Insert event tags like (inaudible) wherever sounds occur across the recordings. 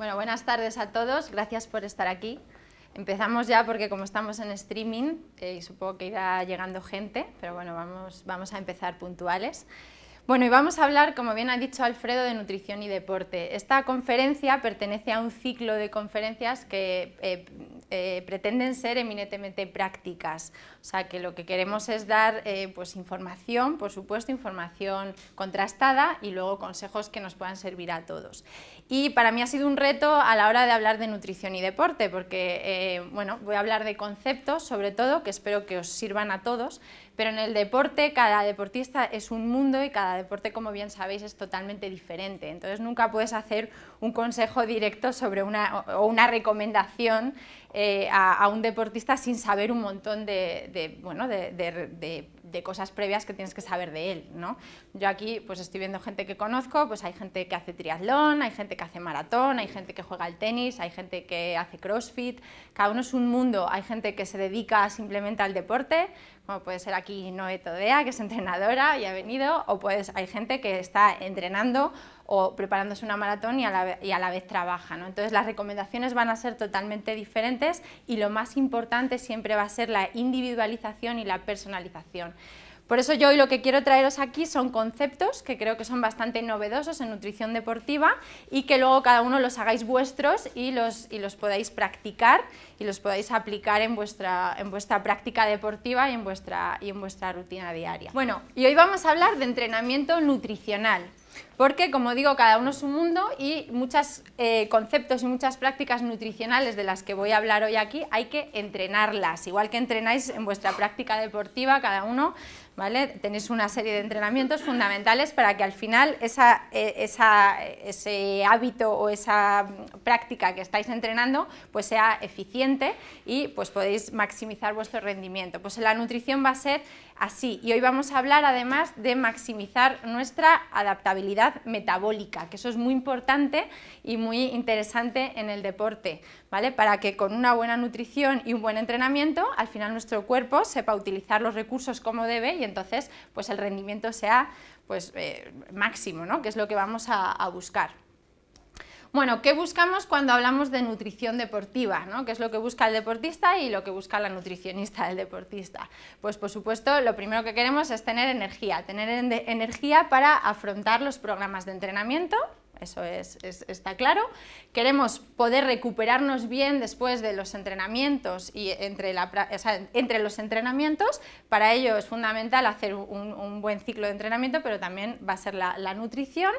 Bueno, buenas tardes a todos, gracias por estar aquí. Empezamos ya porque como estamos en streaming, eh, supongo que irá llegando gente, pero bueno, vamos, vamos a empezar puntuales. Bueno, y vamos a hablar, como bien ha dicho Alfredo, de nutrición y deporte. Esta conferencia pertenece a un ciclo de conferencias que eh, eh, pretenden ser eminentemente prácticas. O sea, que lo que queremos es dar eh, pues, información, por supuesto, información contrastada y luego consejos que nos puedan servir a todos. Y para mí ha sido un reto a la hora de hablar de nutrición y deporte, porque eh, bueno, voy a hablar de conceptos, sobre todo, que espero que os sirvan a todos, pero en el deporte cada deportista es un mundo y cada deporte, como bien sabéis, es totalmente diferente. Entonces nunca puedes hacer un consejo directo sobre una, o una recomendación eh, a, un deportista sin saber un montón de, bueno, de, de, cosas previas que tienes que saber de él. ¿no? Yo aquí pues estoy viendo gente que conozco, pues hay gente que hace triatlón, hay gente que hace maratón, hay gente que juega al tenis, hay gente que hace crossfit, cada uno es un mundo, hay gente que se dedica simplemente al deporte, puede ser aquí Noé Todea, que es entrenadora y ha venido, o pues hay gente que está entrenando o preparándose una maratón y a la, vez trabaja. Entonces las recomendaciones van a ser totalmente diferentes y lo más importante siempre va a ser la individualización y la personalización. Por eso yo hoy lo que quiero traeros aquí son conceptos que creo que son bastante novedosos en nutrición deportiva y que luego cada uno los hagáis vuestros y los, los podáis practicar y los podáis aplicar en vuestra, en vuestra práctica deportiva y en y en vuestra rutina diaria. Bueno, y hoy vamos a hablar de entrenamiento nutricional porque como digo, cada uno es un mundo y muchos eh, conceptos y muchas prácticas nutricionales de las que voy a hablar hoy aquí hay que entrenarlas, igual que entrenáis en vuestra práctica deportiva cada uno, ¿vale? Tenéis una serie de entrenamientos fundamentales para que al final eh, ese hábito o esa práctica que estáis entrenando pues sea eficiente y pues podéis maximizar vuestro rendimiento. Pues la nutrición va a ser así y hoy vamos a hablar además de maximizar nuestra adaptabilidad metabólica, que eso es muy importante y muy interesante en el deporte, ¿vale? Para que con una buena nutrición y un buen entrenamiento, al final nuestro cuerpo sepa utilizar los recursos como debe y entonces pues el rendimiento sea pues, eh, máximo, ¿no? Que es lo que vamos a buscar. Bueno, ¿qué buscamos cuando hablamos de nutrición deportiva? ¿no? ¿Qué es lo que busca el deportista y lo que busca la nutricionista del deportista? Pues por supuesto, lo primero que queremos es tener energía, tener energía para afrontar los programas de entrenamiento, eso es, está claro. Queremos poder recuperarnos bien después de los entrenamientos y entre, los entrenamientos. Para ello es fundamental hacer un, buen ciclo de entrenamiento, pero también va a ser la nutrición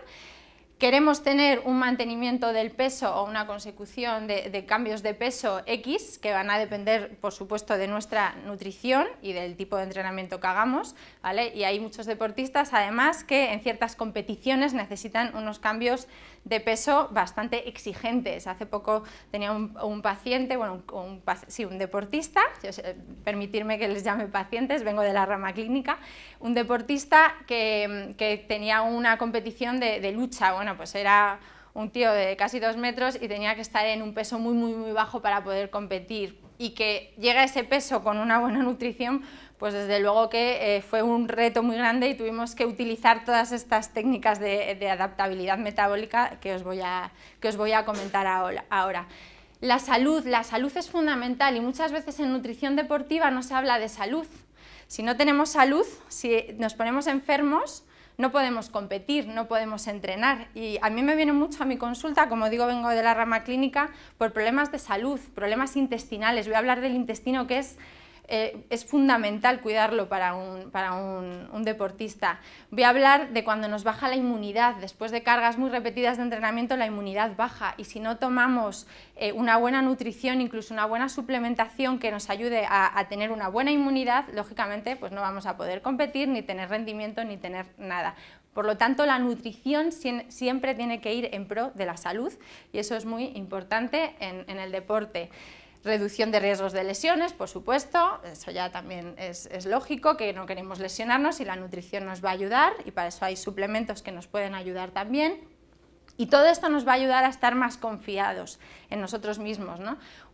queremos tener un mantenimiento del peso o una consecución de, cambios de peso X, que van a depender, por supuesto, de nuestra nutrición y del tipo de entrenamiento que hagamos, Y hay muchos deportistas, además, que en ciertas competiciones necesitan unos cambios de peso bastante exigentes. Hace poco tenía un, paciente, bueno, un, sí, un deportista, permitirme que les llame pacientes, vengo de la rama clínica, un deportista que, tenía una competición de, lucha, bueno, pues era un tío de casi dos metros y tenía que estar en un peso muy, muy, muy bajo para poder competir y que llega a ese peso con una buena nutrición, pues desde luego que eh, fue un reto muy grande y tuvimos que utilizar todas estas técnicas de, adaptabilidad metabólica que os voy a, que os voy a comentar ahora. La salud, la salud es fundamental y muchas veces en nutrición deportiva no se habla de salud. Si no tenemos salud, si nos ponemos enfermos, no podemos competir, no podemos entrenar. Y a mí me viene mucho a mi consulta, como digo, vengo de la rama clínica, por problemas de salud, problemas intestinales. Voy a hablar del intestino, que es eh, es fundamental cuidarlo para, un, deportista. Voy a hablar de cuando nos baja la inmunidad. Después de cargas muy repetidas de entrenamiento, la inmunidad baja y si no tomamos eh, una buena nutrición, incluso una buena suplementación que nos ayude a, tener una buena inmunidad, lógicamente pues no vamos a poder competir, ni tener rendimiento, ni tener nada. Por lo tanto, la nutrición siempre tiene que ir en pro de la salud y eso es muy importante en el deporte. Reducción de riesgos de lesiones, por supuesto, eso ya también es, lógico, que no queremos lesionarnos y la nutrición nos va a ayudar y para eso hay suplementos que nos pueden ayudar también. Y todo esto nos va a ayudar a estar más confiados en nosotros mismos.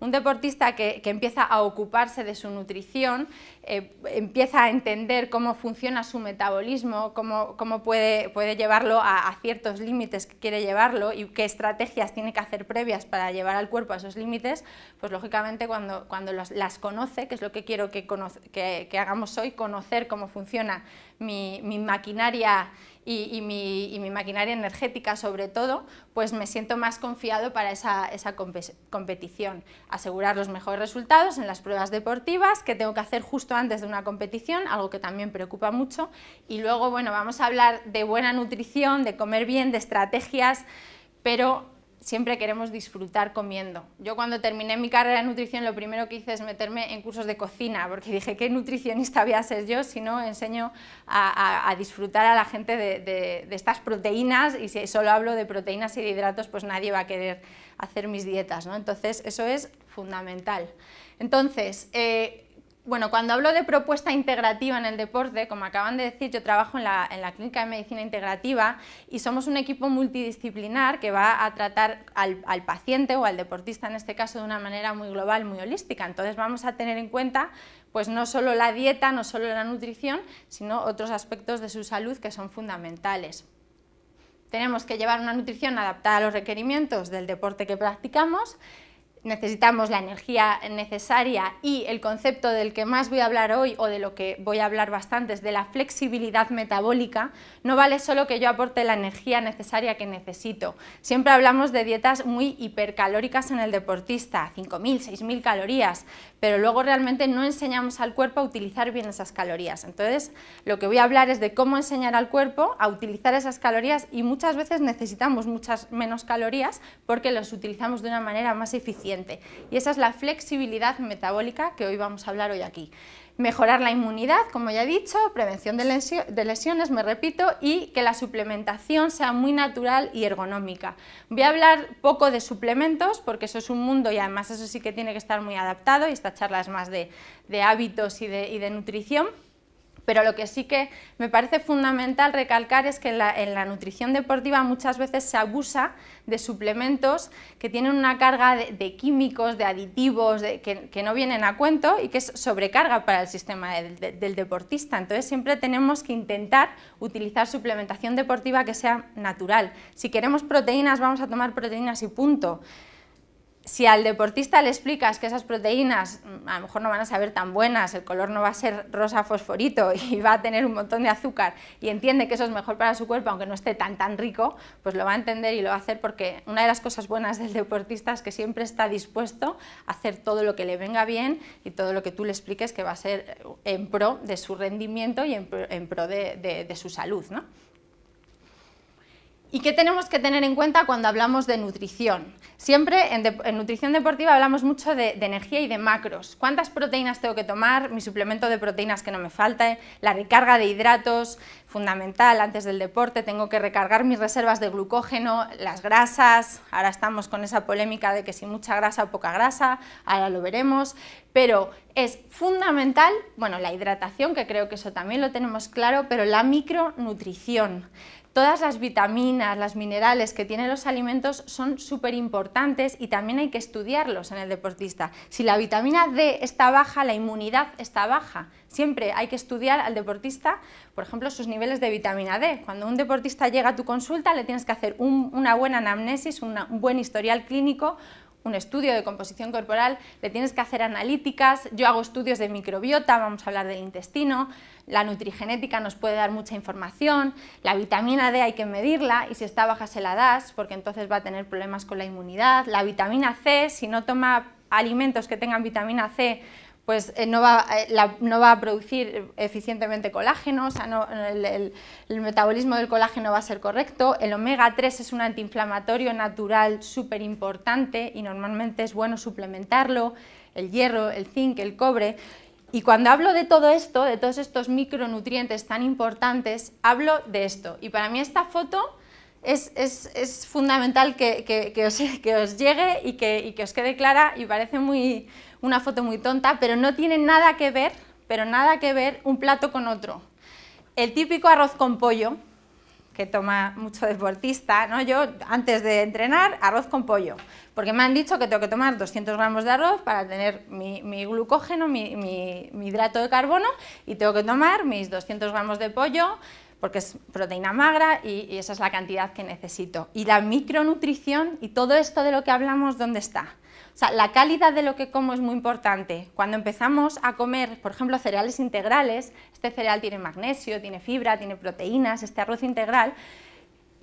Un deportista que, empieza a ocuparse de su nutrición, eh, empieza a entender cómo funciona su metabolismo, cómo, cómo puede, puede, llevarlo a, ciertos límites que quiere llevarlo y qué estrategias tiene que hacer previas para llevar al cuerpo a esos límites, pues lógicamente cuando, cuando las conoce, que es lo que quiero que, hagamos hoy, conocer cómo funciona mi, mi maquinaria y, mi, maquinaria energética sobre todo, pues me siento más confiado para esa, esa competición. Asegurar los mejores resultados en las pruebas deportivas que tengo que hacer justo antes de una competición, algo que también preocupa mucho. Y luego, bueno, vamos a hablar de buena nutrición, de comer bien, de estrategias, pero siempre queremos disfrutar comiendo. Yo cuando terminé mi carrera de nutrición lo primero que hice es meterme en cursos de cocina, porque dije, ¿qué nutricionista voy a ser yo si no enseño a, disfrutar a la gente de, estas proteínas? Y si solo hablo de proteínas y de hidratos, pues nadie va a querer hacer mis dietas, ¿no? Entonces, eso es fundamental. Entonces, eh, bueno, cuando hablo de propuesta integrativa en el deporte, como acaban de decir, yo trabajo en la, Clínica de Medicina Integrativa y somos un equipo multidisciplinar que va a tratar al, al paciente o al deportista, en este caso, de una manera muy global, muy holística. Entonces vamos a tener en cuenta pues no solo la dieta, no solo la nutrición, sino otros aspectos de su salud que son fundamentales. Tenemos que llevar una nutrición adaptada a los requerimientos del deporte que practicamos, necesitamos la energía necesaria y el concepto del que más voy a hablar hoy o de lo que voy a hablar bastante es de la flexibilidad metabólica, no vale solo que yo aporte la energía necesaria que necesito. Siempre hablamos de dietas muy hipercalóricas en el deportista, 5.000, 6.000 calorías, pero luego realmente no enseñamos al cuerpo a utilizar bien esas calorías. Entonces, lo que voy a hablar es de cómo enseñar al cuerpo a utilizar esas calorías y muchas veces necesitamos muchas menos calorías porque las utilizamos de una manera más eficiente. Y esa es la flexibilidad metabólica que hoy vamos a hablar hoy aquí. Mejorar la inmunidad, como ya he dicho, prevención de lesiones, me repito, y que la suplementación sea muy natural y ergonómica. Voy a hablar poco de suplementos porque eso es un mundo y además eso sí que tiene que estar muy adaptado y esta charla es más de, hábitos y de nutrición pero lo que sí que me parece fundamental recalcar es que en la, nutrición deportiva muchas veces se abusa de suplementos que tienen una carga de, químicos, de aditivos, que, no vienen a cuento y que es sobrecarga para el sistema del deportista. Entonces siempre tenemos que intentar utilizar suplementación deportiva que sea natural. Si queremos proteínas, vamos a tomar proteínas y punto si al deportista le explicas que esas proteínas mm, a lo mejor no van a saber tan buenas, el color no va a ser rosa fosforito (laughs) y va a tener un montón de azúcar y entiende que eso es mejor para su cuerpo aunque no esté tan tan rico, pues lo va a entender y lo va a hacer porque una de las cosas buenas del deportista es que siempre está dispuesto a hacer todo lo que le venga bien y todo lo que tú le expliques que va a ser eh, en pro de su rendimiento y en pro, de, de, su salud. ¿no? ¿Y qué tenemos que tener en cuenta cuando hablamos de nutrición? Siempre en, nutrición deportiva hablamos mucho de, de, energía y de macros. ¿Cuántas proteínas tengo que tomar? Mi suplemento de proteínas que no me falte, la recarga de hidratos, fundamental antes del deporte, tengo que recargar mis reservas de glucógeno, las grasas, ahora estamos con esa polémica de que si mucha grasa o poca grasa, ahora lo veremos, pero es fundamental, bueno, la hidratación, que creo que eso también lo tenemos claro, pero la micronutrición. Todas las vitaminas, las minerales que tienen los alimentos son súper importantes y también hay que estudiarlos en el deportista. Si la vitamina D está baja, la inmunidad está baja. Siempre hay que estudiar al deportista, por ejemplo, sus niveles de vitamina D. Cuando un deportista llega a tu consulta, le tienes que hacer una buena anamnesis, un buen historial clínico, un estudio de composición corporal, le tienes que hacer analíticas, yo hago estudios de microbiota, vamos a hablar del intestino, la nutrigenética nos puede dar mucha información, la vitamina D hay que medirla y si está baja se la das porque entonces va a tener problemas con la inmunidad, la vitamina C, si no toma alimentos que tengan vitamina C pues eh, eh, no, va, a producir eficientemente colágeno, o sea, el, metabolismo del colágeno va a ser correcto. El omega 3 es un antiinflamatorio natural súper importante y normalmente es bueno suplementarlo, el hierro, el zinc, el cobre. Y cuando hablo de todo esto, de todos estos micronutrientes tan importantes, hablo de esto. Y para mí esta foto es, fundamental (laughs) que, os, llegue y que os quede clara y parece muy una foto muy tonta, pero no tiene nada que ver, pero nada que ver un plato con otro. El típico arroz con pollo, que toma mucho deportista, ¿no? Yo antes de entrenar, arroz con pollo, porque me han dicho que tengo que tomar 200 gramos de arroz para tener mi, glucógeno, mi, hidrato de carbono, y tengo que tomar mis 200 gramos de pollo, porque es proteína magra y esa es la cantidad que necesito. Y la micronutrición y todo esto de lo que hablamos, ¿dónde está? la calidad de lo que como es muy importante. Cuando empezamos a comer, por ejemplo, cereales integrales, este cereal tiene magnesio, tiene fibra, tiene proteínas, este arroz integral,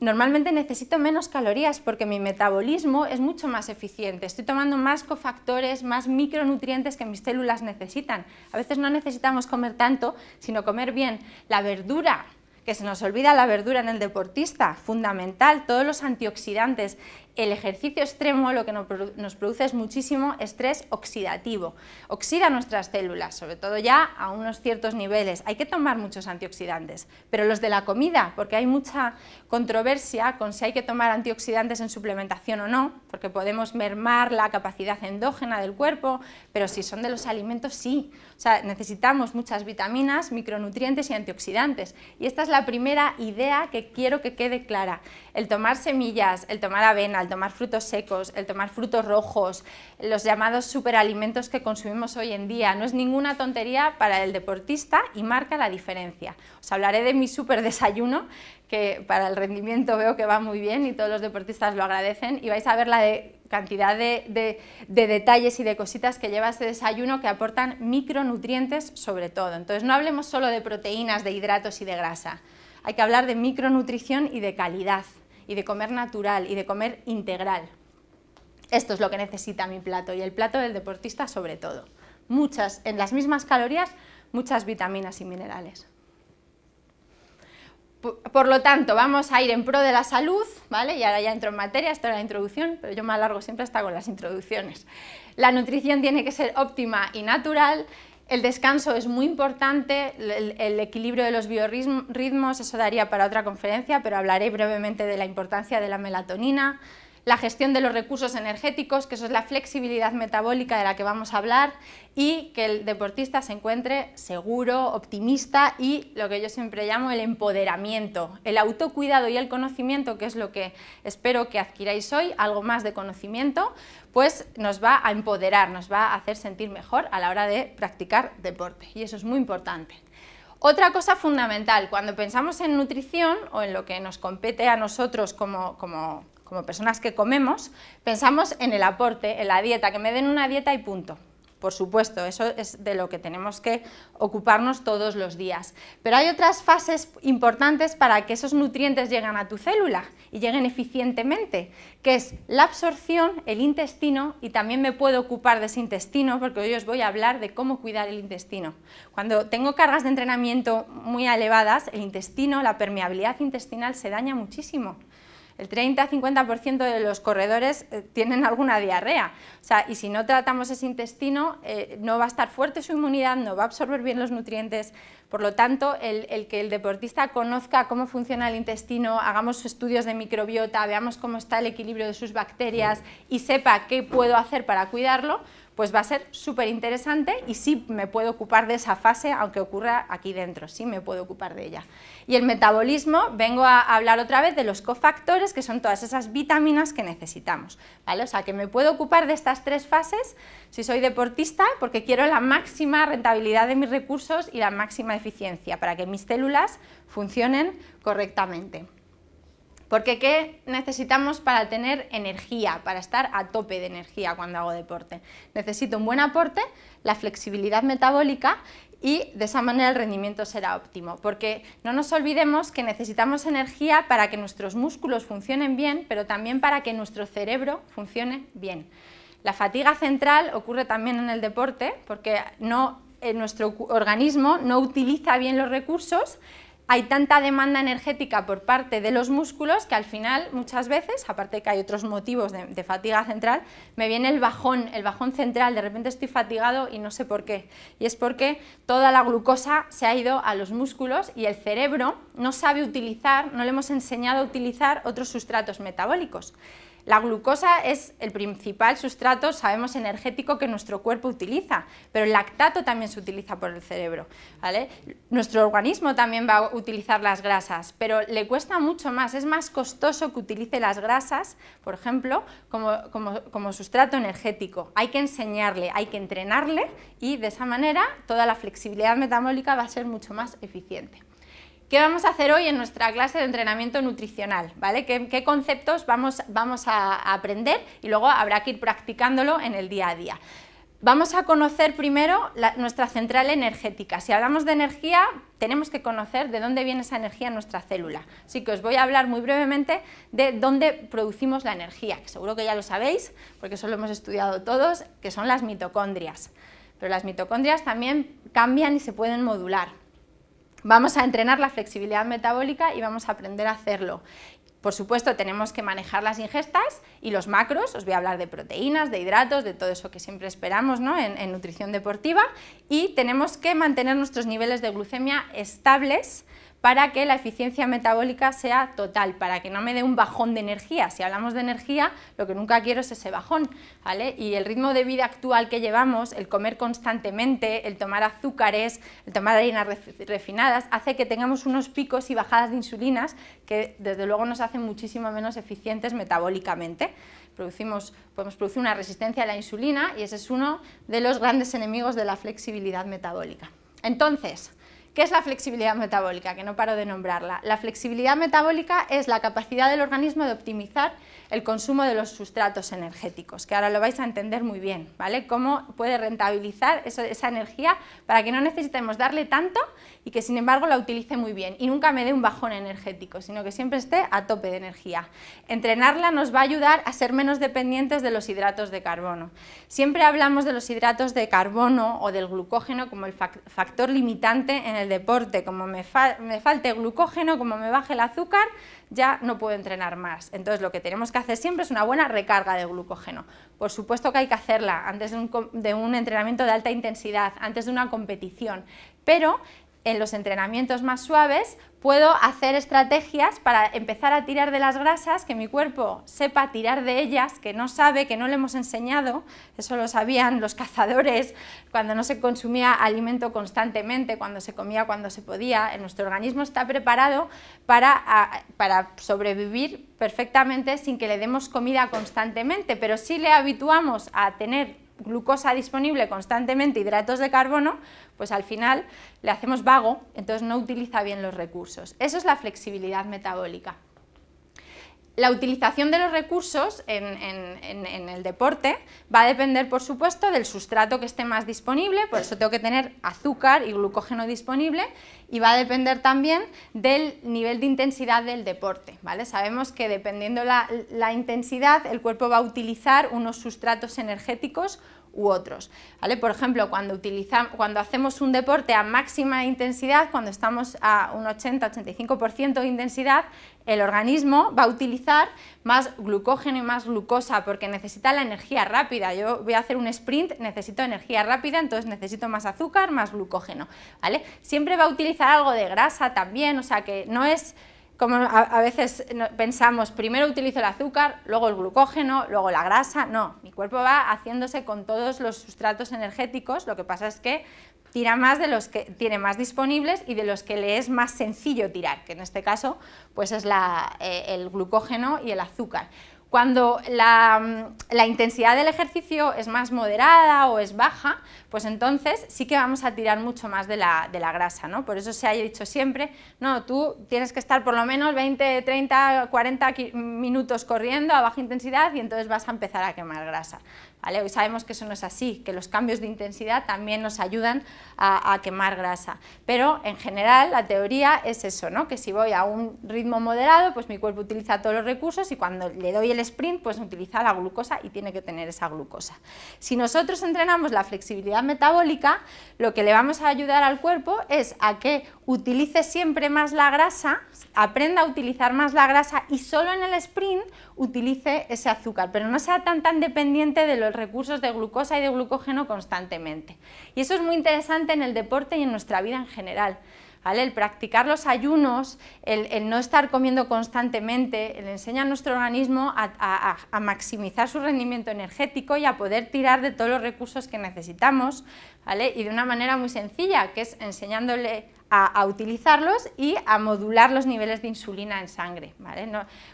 normalmente necesito menos calorías porque mi metabolismo es mucho más eficiente. Estoy tomando más cofactores, más micronutrientes que mis células necesitan. A veces no necesitamos comer tanto, sino comer bien. La verdura, que se nos olvida la verdura en el deportista, fundamental, todos los antioxidantes el ejercicio extremo lo que nos produce es muchísimo estrés oxidativo. Oxida nuestras células, sobre todo ya a unos ciertos niveles. Hay que tomar muchos antioxidantes, pero los de la comida, porque hay mucha controversia con si hay que tomar antioxidantes en suplementación o no, porque podemos mermar la capacidad endógena del cuerpo, pero si son de los alimentos, sí. O sea, necesitamos muchas vitaminas, micronutrientes y antioxidantes. Y esta es la primera idea que quiero que quede clara. El tomar semillas, el tomar avena, el tomar frutos secos, el tomar frutos rojos, los llamados superalimentos que consumimos hoy en día, no es ninguna tontería para el deportista y marca la diferencia. Os hablaré de mi superdesayuno, desayuno, que para el rendimiento veo que va muy bien y todos los deportistas lo agradecen, y vais a ver la cantidad de, de, detalles y de cositas que lleva este desayuno que aportan micronutrientes sobre todo. Entonces no hablemos solo de proteínas, de hidratos y de grasa, hay que hablar de micronutrición y de calidad y de comer natural y de comer integral. Esto es lo que necesita mi plato y el plato del deportista sobre todo. Muchas, en las mismas calorías, muchas vitaminas y minerales. Por lo tanto, vamos a ir en pro de la salud, ¿vale? Y ahora ya entro en materia, esto era la introducción, pero yo me alargo siempre hasta con las introducciones. La nutrición tiene que ser óptima y natural el descanso es muy importante, el, equilibrio de los biorritmos, eso daría para otra conferencia, pero hablaré brevemente de la importancia de la melatonina, la gestión de los recursos energéticos, que eso es la flexibilidad metabólica de la que vamos a hablar, y que el deportista se encuentre seguro, optimista y lo que yo siempre llamo el empoderamiento, el autocuidado y el conocimiento, que es lo que espero que adquiráis hoy, algo más de conocimiento, pues nos va a empoderar, nos va a hacer sentir mejor a la hora de practicar deporte y eso es muy importante. Otra cosa fundamental, cuando pensamos en nutrición o en lo que nos compete a nosotros como, como como personas que comemos, pensamos en el aporte, en la dieta, que me den una dieta y punto. Por supuesto, eso es de lo que tenemos que ocuparnos todos los días. Pero hay otras fases importantes para que esos nutrientes lleguen a tu célula y lleguen eficientemente, que es la absorción, el intestino y también me puedo ocupar de ese intestino porque hoy os voy a hablar de cómo cuidar el intestino. Cuando tengo cargas de entrenamiento muy elevadas, el intestino, la permeabilidad intestinal se daña muchísimo el 30-50% de los corredores eh, tienen alguna diarrea. y si no tratamos ese intestino, eh, no va a estar fuerte su inmunidad, no va a absorber bien los nutrientes. Por lo tanto, el, que el deportista conozca cómo funciona el intestino, hagamos estudios de microbiota, veamos cómo está el equilibrio de sus bacterias y sepa qué puedo hacer para cuidarlo, pues va a ser súper interesante y sí me puedo ocupar de esa fase, aunque ocurra aquí dentro, sí me puedo ocupar de ella. Y el metabolismo, vengo a hablar otra vez de los cofactores, que son todas esas vitaminas que necesitamos, O sea, que me puedo ocupar de estas tres fases si soy deportista, porque quiero la máxima rentabilidad de mis recursos y la máxima eficiencia para que mis células funcionen correctamente. Porque ¿qué necesitamos para tener energía, para estar a tope de energía cuando hago deporte? Necesito un buen aporte, la flexibilidad metabólica y de esa manera el rendimiento será óptimo, porque no nos olvidemos que necesitamos energía para que nuestros músculos funcionen bien, pero también para que nuestro cerebro funcione bien. La fatiga central ocurre también en el deporte, porque no, eh, nuestro organismo no utiliza bien los recursos hay tanta demanda energética por parte de los músculos que al final muchas veces, aparte que hay otros motivos de, de, fatiga central, me viene el bajón, el bajón central, de repente estoy fatigado y no sé por qué. Y es porque toda la glucosa se ha ido a los músculos y el cerebro no sabe utilizar, no le hemos enseñado a utilizar otros sustratos metabólicos. La glucosa es el principal sustrato, sabemos, energético que nuestro cuerpo utiliza, pero el lactato también se utiliza por el cerebro. Nuestro organismo también va a utilizar las grasas, pero le cuesta mucho más, es más costoso que utilice las grasas, por ejemplo, como, como sustrato energético. Hay que enseñarle, hay que entrenarle y de esa manera toda la flexibilidad metabólica va a ser mucho más eficiente. ¿Qué vamos a hacer hoy en nuestra clase de entrenamiento nutricional? ¿vale? ¿Qué, conceptos vamos, a, aprender y luego habrá que ir practicándolo en el día a día? Vamos a conocer primero nuestra central energética. Si hablamos de energía, tenemos que conocer de dónde viene esa energía en nuestra célula. Así que os voy a hablar muy brevemente de dónde producimos la energía, que seguro que ya lo sabéis, porque eso lo hemos estudiado todos, que son las mitocondrias. Pero las mitocondrias también cambian y se pueden modular. Vamos a entrenar la flexibilidad metabólica y vamos a aprender a hacerlo. Por supuesto, tenemos que manejar las ingestas y los macros, os voy a hablar de proteínas, de hidratos, de todo eso que siempre esperamos en, en nutrición deportiva, y tenemos que mantener nuestros niveles de glucemia estables para que la eficiencia metabólica sea total, para que no me dé un bajón de energía. Si hablamos de energía, lo que nunca quiero es ese bajón, ¿vale? Y el ritmo de vida actual que llevamos, el comer constantemente, el tomar azúcares, el tomar harinas refinadas, hace que tengamos unos picos y bajadas de insulinas que desde luego nos hacen muchísimo menos eficientes metabólicamente. Producimos, podemos producir una resistencia a la insulina y ese es uno de los grandes enemigos de la flexibilidad metabólica. Entonces, ¿Qué es la flexibilidad metabólica? Que no paro de nombrarla. La flexibilidad metabólica es la capacidad del organismo de optimizar el consumo de los sustratos energéticos, que ahora lo vais a entender muy bien, ¿vale? Cómo puede rentabilizar esa energía para que no necesitemos darle tanto y que sin embargo la utilice muy bien y nunca me dé un bajón energético, sino que siempre esté a tope de energía. Entrenarla nos va a ayudar a ser menos dependientes de los hidratos de carbono. Siempre hablamos de los hidratos de carbono o del glucógeno como el factor limitante en el el deporte, como me, falte glucógeno, como me baje el azúcar, ya no puedo entrenar más. Entonces lo que tenemos que hacer siempre es una buena recarga de glucógeno. Por supuesto que hay que hacerla antes de un, de un entrenamiento de alta intensidad, antes de una competición, pero en los entrenamientos más suaves puedo hacer estrategias para empezar a tirar de las grasas, que mi cuerpo sepa tirar de ellas, que no sabe, que no le hemos enseñado, eso lo sabían los (laughs) cazadores cuando no se consumía alimento constantemente, cuando se comía cuando se podía, nuestro organismo está preparado para, para sobrevivir perfectamente sin que le demos comida constantemente, pero si le habituamos a tener glucosa disponible constantemente, hidratos de carbono, pues al final le hacemos vago, entonces no utiliza bien los recursos. Eso es la flexibilidad metabólica. La utilización de los recursos en, el deporte va a depender, por supuesto, del sustrato que esté más disponible, por eso tengo que tener azúcar y glucógeno disponible y va a depender también del nivel de intensidad del deporte. ¿vale? Sabemos que dependiendo la, la intensidad el cuerpo va a utilizar unos sustratos energéticos u otros. ¿vale? Por ejemplo, cuando, utilizamos, cuando hacemos un deporte a máxima intensidad, cuando estamos a un 80-85% de intensidad, el organismo va a utilizar más glucógeno y más glucosa porque necesita la energía rápida. Yo voy a hacer un sprint, necesito energía rápida, entonces necesito más azúcar, más glucógeno. ¿vale? Siempre va a utilizar algo de grasa también, o sea que no es como a, veces pensamos, primero utilizo el azúcar, luego el glucógeno, luego la grasa, no, mi cuerpo va haciéndose con todos los sustratos energéticos, lo que pasa es que tira más de los que tiene más disponibles y de los que le es más sencillo tirar, que en este caso pues es eh, el glucógeno y el azúcar. Cuando mm, la intensidad del ejercicio es más moderada o es baja, pues entonces sí que vamos a tirar mucho más de la, grasa, ¿no? Por eso se ha dicho siempre, no, tú tienes que estar por lo menos 20, 30, 40 minutos corriendo a baja intensidad y entonces vas a empezar a quemar grasa. ¿Vale? Hoy sabemos que eso no es así, que los cambios de intensidad también nos ayudan a, quemar grasa. Pero en general la teoría es eso, que si voy a un ritmo moderado, pues mi cuerpo utiliza todos los recursos y cuando le doy el sprint, pues utiliza la glucosa y tiene que tener esa glucosa. Si nosotros entrenamos la flexibilidad metabólica, lo que le vamos a ayudar al cuerpo es a que utilice siempre más la grasa, aprenda a utilizar más la grasa y solo en el sprint utilice ese azúcar, pero no sea tan tan dependiente de los recursos de glucosa y de glucógeno constantemente. Y eso es muy interesante en el deporte y en nuestra vida en general. El practicar los ayunos, el, no estar comiendo constantemente, le enseña a nuestro organismo a, maximizar su rendimiento energético y a poder tirar de todos los recursos que necesitamos, Y de una manera muy sencilla, que es enseñándole a, utilizarlos y a modular los niveles de insulina en sangre.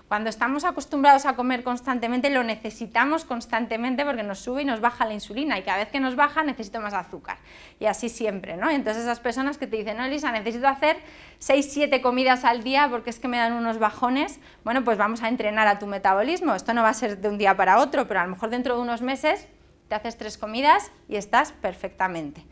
cuando estamos acostumbrados a comer constantemente, lo necesitamos constantemente porque nos sube y nos baja la insulina y cada vez que nos baja necesito más azúcar y así siempre. ¿no? Entonces esas personas que te dicen, no Elisa, necesito hacer 6-7 comidas al día porque es que me dan unos bajones, bueno, pues vamos a entrenar a tu metabolismo. Esto no va a ser de un día para otro, pero a lo mejor dentro de unos meses te haces tres comidas y estás perfectamente.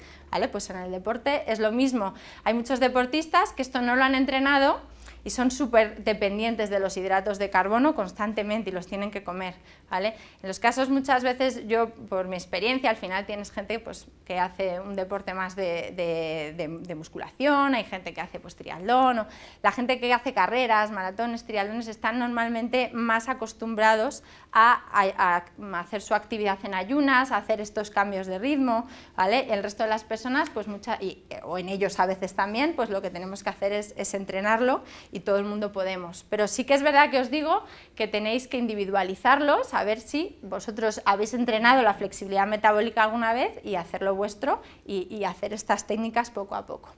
Pues en el deporte es lo mismo. Hay muchos deportistas que esto no lo han entrenado y son súper dependientes de los hidratos de carbono constantemente y los tienen que comer, En los casos muchas veces yo, por mi experiencia, al final tienes gente pues, que hace un deporte más de, musculación, hay gente que hace pues, triatlón, la gente que hace carreras, maratones, triatlones, están normalmente más acostumbrados a, hacer su actividad en ayunas, a hacer estos cambios de ritmo, ¿vale? El resto de las personas, pues mucha, o en ellos a veces también, pues lo que tenemos que hacer es, entrenarlo y todo el mundo podemos. Pero sí que es verdad que os digo que tenéis que individualizarlo, saber si vosotros habéis entrenado la flexibilidad metabólica alguna vez y hacerlo vuestro y hacer estas técnicas poco a poco.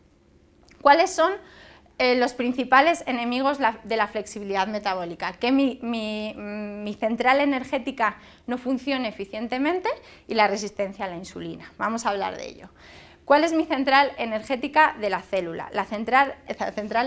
¿Cuáles son eh, los principales enemigos de la flexibilidad metabólica, que mi, mm, mi, central energética no funcione eficientemente y la resistencia a la insulina. Vamos a hablar de ello. ¿Cuál es mi central energética de la célula? La central,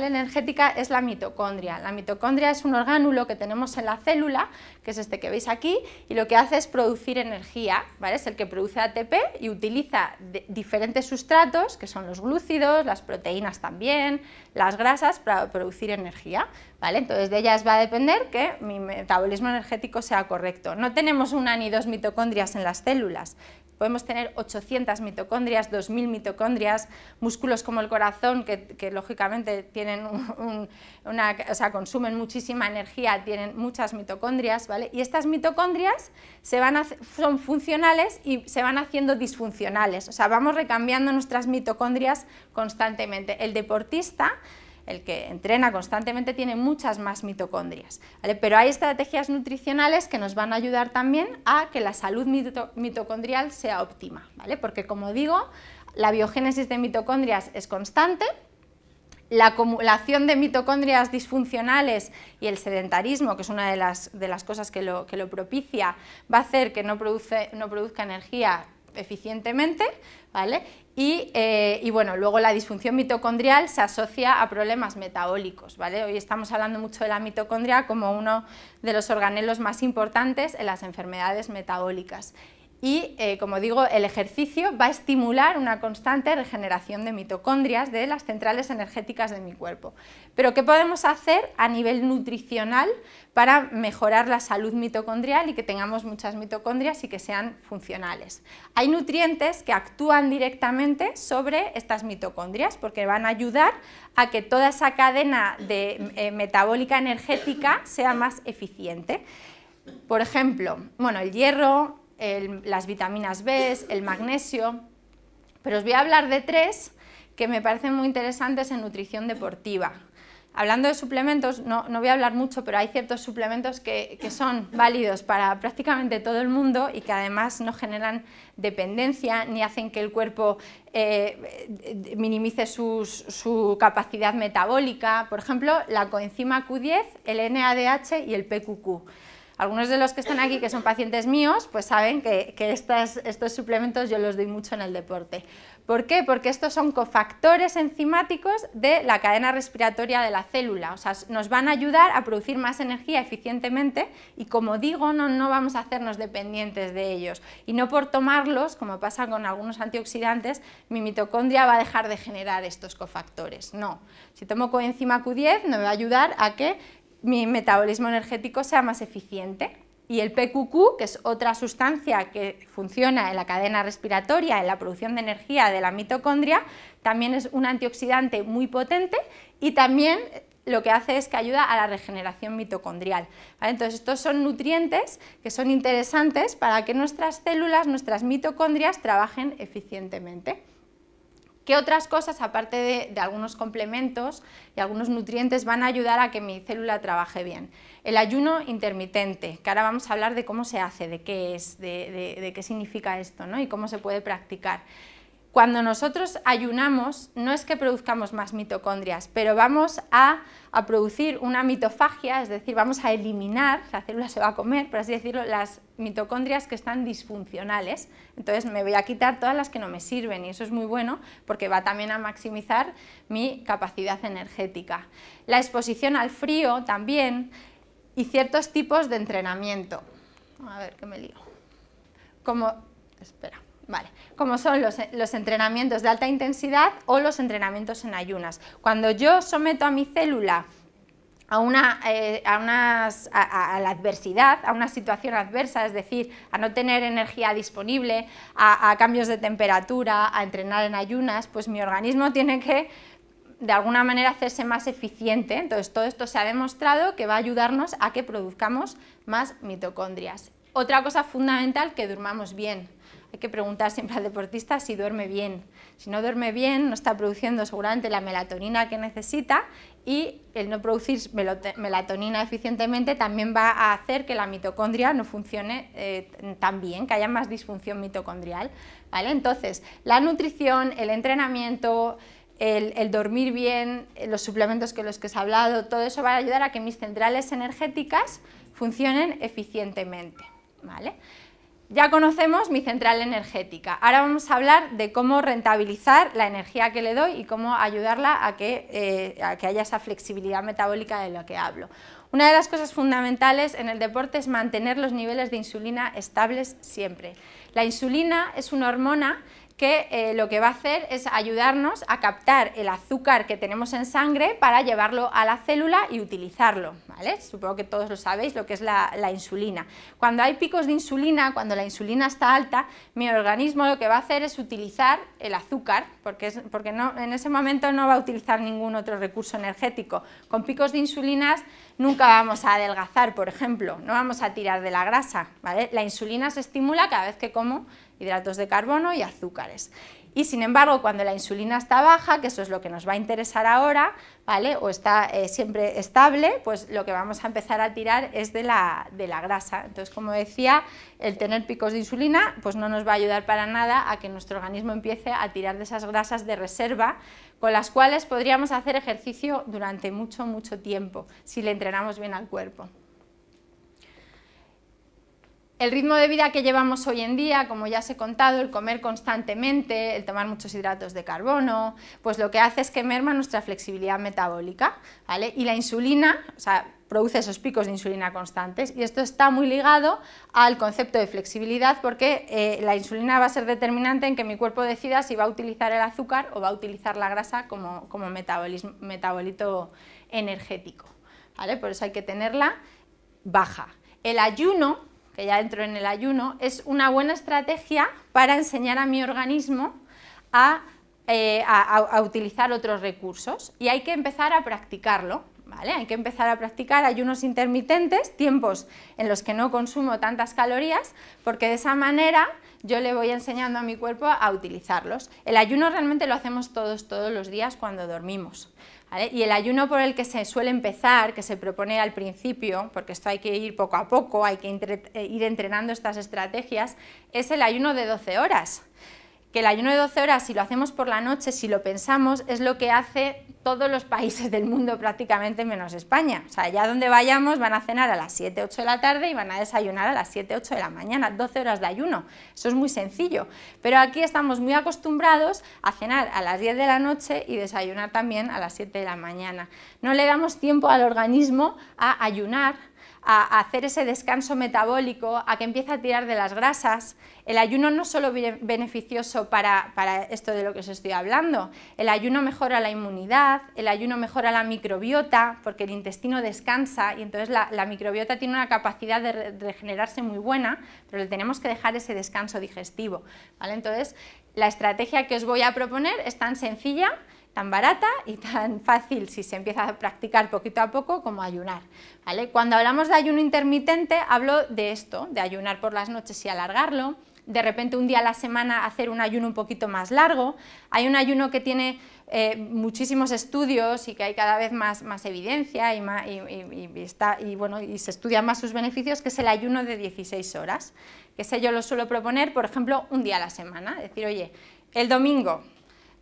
energética es la mitocondria. La mitocondria es un orgánulo que tenemos en la célula, que es este que veis aquí, y lo que hace es producir energía, Es el que produce ATP y utiliza diferentes sustratos, que son los glúcidos, las proteínas también, las grasas, para producir energía, Entonces de ellas va a depender que mi metabolismo energético sea correcto. No tenemos una ni dos mitocondrias en las células, Podemos tener 800 mitocondrias, 2.000 mitocondrias, músculos como el corazón, que, lógicamente tienen una, sea, consumen muchísima energía, tienen muchas mitocondrias, ¿vale? Y estas mitocondrias se van son funcionales y se van haciendo disfuncionales, o sea, vamos recambiando nuestras mitocondrias constantemente. El deportista el que entrena constantemente tiene muchas más mitocondrias. Pero hay estrategias nutricionales que nos van a ayudar también a que la salud mitocondrial sea óptima, ¿vale? porque como digo, la biogénesis de mitocondrias es constante, la acumulación de mitocondrias disfuncionales y el sedentarismo, que es una de las, cosas que lo, que propicia, va a hacer que no produzca energía eficientemente, eh, y, bueno, luego la disfunción mitocondrial se asocia a problemas metabólicos, Hoy estamos hablando mucho de la mitocondria como uno de los organelos más importantes en las enfermedades metabólicas y, eh, como digo, el ejercicio va a estimular una constante regeneración de mitocondrias de las centrales energéticas de mi cuerpo. Pero, ¿qué podemos hacer a nivel nutricional para mejorar la salud mitocondrial y que tengamos muchas mitocondrias y que sean funcionales? Hay nutrientes que actúan directamente sobre estas mitocondrias porque van a ayudar a que toda esa cadena de, eh, metabólica energética sea más eficiente. Por ejemplo, bueno, el hierro, las vitaminas B, el magnesio, pero os voy a hablar de tres que me parecen muy interesantes en nutrición deportiva. Hablando de suplementos, no, voy a hablar mucho, pero hay ciertos suplementos que, son válidos para prácticamente todo el mundo y que además no generan dependencia ni hacen que el cuerpo eh, minimice su capacidad metabólica. Por ejemplo, la coenzima Q10, el NADH y el PQQ. Algunos de los que están aquí, que son pacientes míos, pues saben que, estos suplementos yo los doy mucho en el deporte. ¿Por qué? Porque estos son cofactores enzimáticos de la cadena respiratoria de la célula. O sea, nos van a ayudar a producir más energía eficientemente y, como digo, no, no vamos a hacernos dependientes de ellos. Y no por tomarlos, como pasa con algunos antioxidantes, mi mitocondria va a dejar de generar estos cofactores. No. Si tomo coenzima Q10, me va a ayudar a que mi metabolismo energético sea más eficiente. Y el PQQ, que es otra sustancia que funciona en la cadena respiratoria, en la producción de energía de la mitocondria, también es un antioxidante muy potente y también lo que hace es que ayuda a la regeneración mitocondrial. Entonces, estos son nutrientes que son interesantes para que nuestras células, nuestras mitocondrias, trabajen eficientemente. ¿Qué otras cosas, aparte de, algunos complementos y algunos nutrientes, van a ayudar a que mi célula trabaje bien? El ayuno intermitente, que ahora vamos a hablar de cómo se hace, de qué es, de, qué significa esto y cómo se puede practicar. Cuando nosotros ayunamos, no es que produzcamos más mitocondrias, pero vamos a, producir una mitofagia, es decir, vamos a eliminar, la célula se va a comer, por así decirlo, las mitocondrias que están disfuncionales. Entonces me voy a quitar todas las que no me sirven y eso es muy bueno porque va también a maximizar mi capacidad energética. La exposición al frío también y ciertos tipos de entrenamiento. A ver, que me lío. Como, espera como son los, entrenamientos de alta intensidad o los entrenamientos en ayunas. Cuando yo someto a mi célula a, una, eh, a, la adversidad, a una situación adversa, es decir, a no tener energía disponible, a cambios de temperatura, a entrenar en ayunas, pues mi organismo tiene que de alguna manera hacerse más eficiente. Entonces, todo esto se ha demostrado que va a ayudarnos a que produzcamos más mitocondrias. Otra cosa fundamental, que durmamos bien. Hay que preguntar siempre al deportista si duerme bien. Si no duerme bien, no está produciendo seguramente la melatonina que necesita y el no producir melatonina eficientemente también va a hacer que la mitocondria no funcione eh, tan bien, que haya más disfunción mitocondrial. ¿vale? Entonces, la nutrición, el entrenamiento, el, dormir bien, eh, los suplementos que los que os he hablado, todo eso va a ayudar a que mis centrales energéticas funcionen eficientemente. ¿vale? Ya conocemos mi central energética, ahora vamos a hablar de cómo rentabilizar la energía que le doy y cómo ayudarla a que, eh, a que haya esa flexibilidad metabólica de la que hablo. Una de las cosas fundamentales en el deporte es mantener los niveles de insulina estables siempre. La insulina es una hormona eh, lo que va a hacer es ayudarnos a captar el azúcar que tenemos en sangre para llevarlo a la célula y utilizarlo. Supongo que todos lo sabéis lo que es la, insulina. Cuando hay picos de insulina, cuando la insulina está alta, mi organismo lo que va a hacer es utilizar el azúcar, porque, en ese momento no va a utilizar ningún otro recurso energético. Con picos de insulinas nunca vamos a adelgazar, por ejemplo, no vamos a tirar de la grasa. La insulina se estimula cada vez que como hidratos de carbono y azúcares. Y sin embargo, cuando la insulina está baja, que eso es lo que nos va a interesar ahora, ¿vale? O está eh, siempre estable, pues lo que vamos a empezar a tirar es de la, de la, grasa. Entonces, como decía, el tener picos de insulina, pues no nos va a ayudar para nada a que nuestro organismo empiece a tirar de esas grasas de reserva, con las cuales podríamos hacer ejercicio durante mucho, mucho tiempo, si le entrenamos bien al cuerpo. El ritmo de vida que llevamos hoy en día, como ya os he contado, el comer constantemente, el tomar muchos hidratos de carbono, pues lo que hace es que merma nuestra flexibilidad metabólica, Y la insulina, o sea, produce esos picos de insulina constantes y esto está muy ligado al concepto de flexibilidad porque eh, la insulina va a ser determinante en que mi cuerpo decida si va a utilizar el azúcar o va a utilizar la grasa como, metabolito energético. ¿vale? Por eso hay que tenerla baja. El ayuno que ya entro en el ayuno, es una buena estrategia para enseñar a mi organismo eh, a, a utilizar otros recursos y hay que empezar a practicarlo. ¿Vale? Hay que empezar a practicar ayunos intermitentes, tiempos en los que no consumo tantas calorías, porque de esa manera yo le voy enseñando a mi cuerpo a utilizarlos. El ayuno realmente lo hacemos todos, todos los días cuando dormimos. Y el ayuno por el que se suele empezar, que se propone al principio, porque esto hay que ir poco a poco, hay que eh, ir entrenando estas estrategias, es el ayuno de 12 horas que el ayuno de 12 horas, si lo hacemos por la noche, si lo pensamos, es lo que hace todos los países del mundo prácticamente menos España. O sea, allá donde vayamos van a cenar a las 7, 8 de la tarde y van a desayunar a las 7, 8 de la mañana, 12 horas de ayuno. Eso es muy sencillo. Pero aquí estamos muy acostumbrados a cenar a las 10 de la noche y desayunar también a las 7 de la mañana. No le damos tiempo al organismo a ayunar a, hacer ese descanso metabólico, a que empiece a tirar de las grasas. El ayuno no es solo beneficioso para, esto de lo que os estoy hablando, el ayuno mejora la inmunidad, el ayuno mejora la microbiota, porque el intestino descansa y entonces la, microbiota tiene una capacidad de regenerarse muy buena, pero le tenemos que dejar ese descanso digestivo. ¿vale? Entonces, la estrategia que os voy a proponer es tan sencilla tan barata y tan (laughs) fácil si se empieza a practicar poquito a poco como ayunar. Cuando hablamos de ayuno intermitente hablo de esto, de ayunar por las noches y alargarlo, de repente un día a la semana hacer un ayuno un poquito más largo. Hay un ayuno que tiene eh, muchísimos estudios y que hay cada vez más, evidencia y, y, bueno, y se estudian más sus beneficios, que es el ayuno de 16 horas, que sé yo lo suelo proponer, por ejemplo, un día a la semana. Decir, oye, el domingo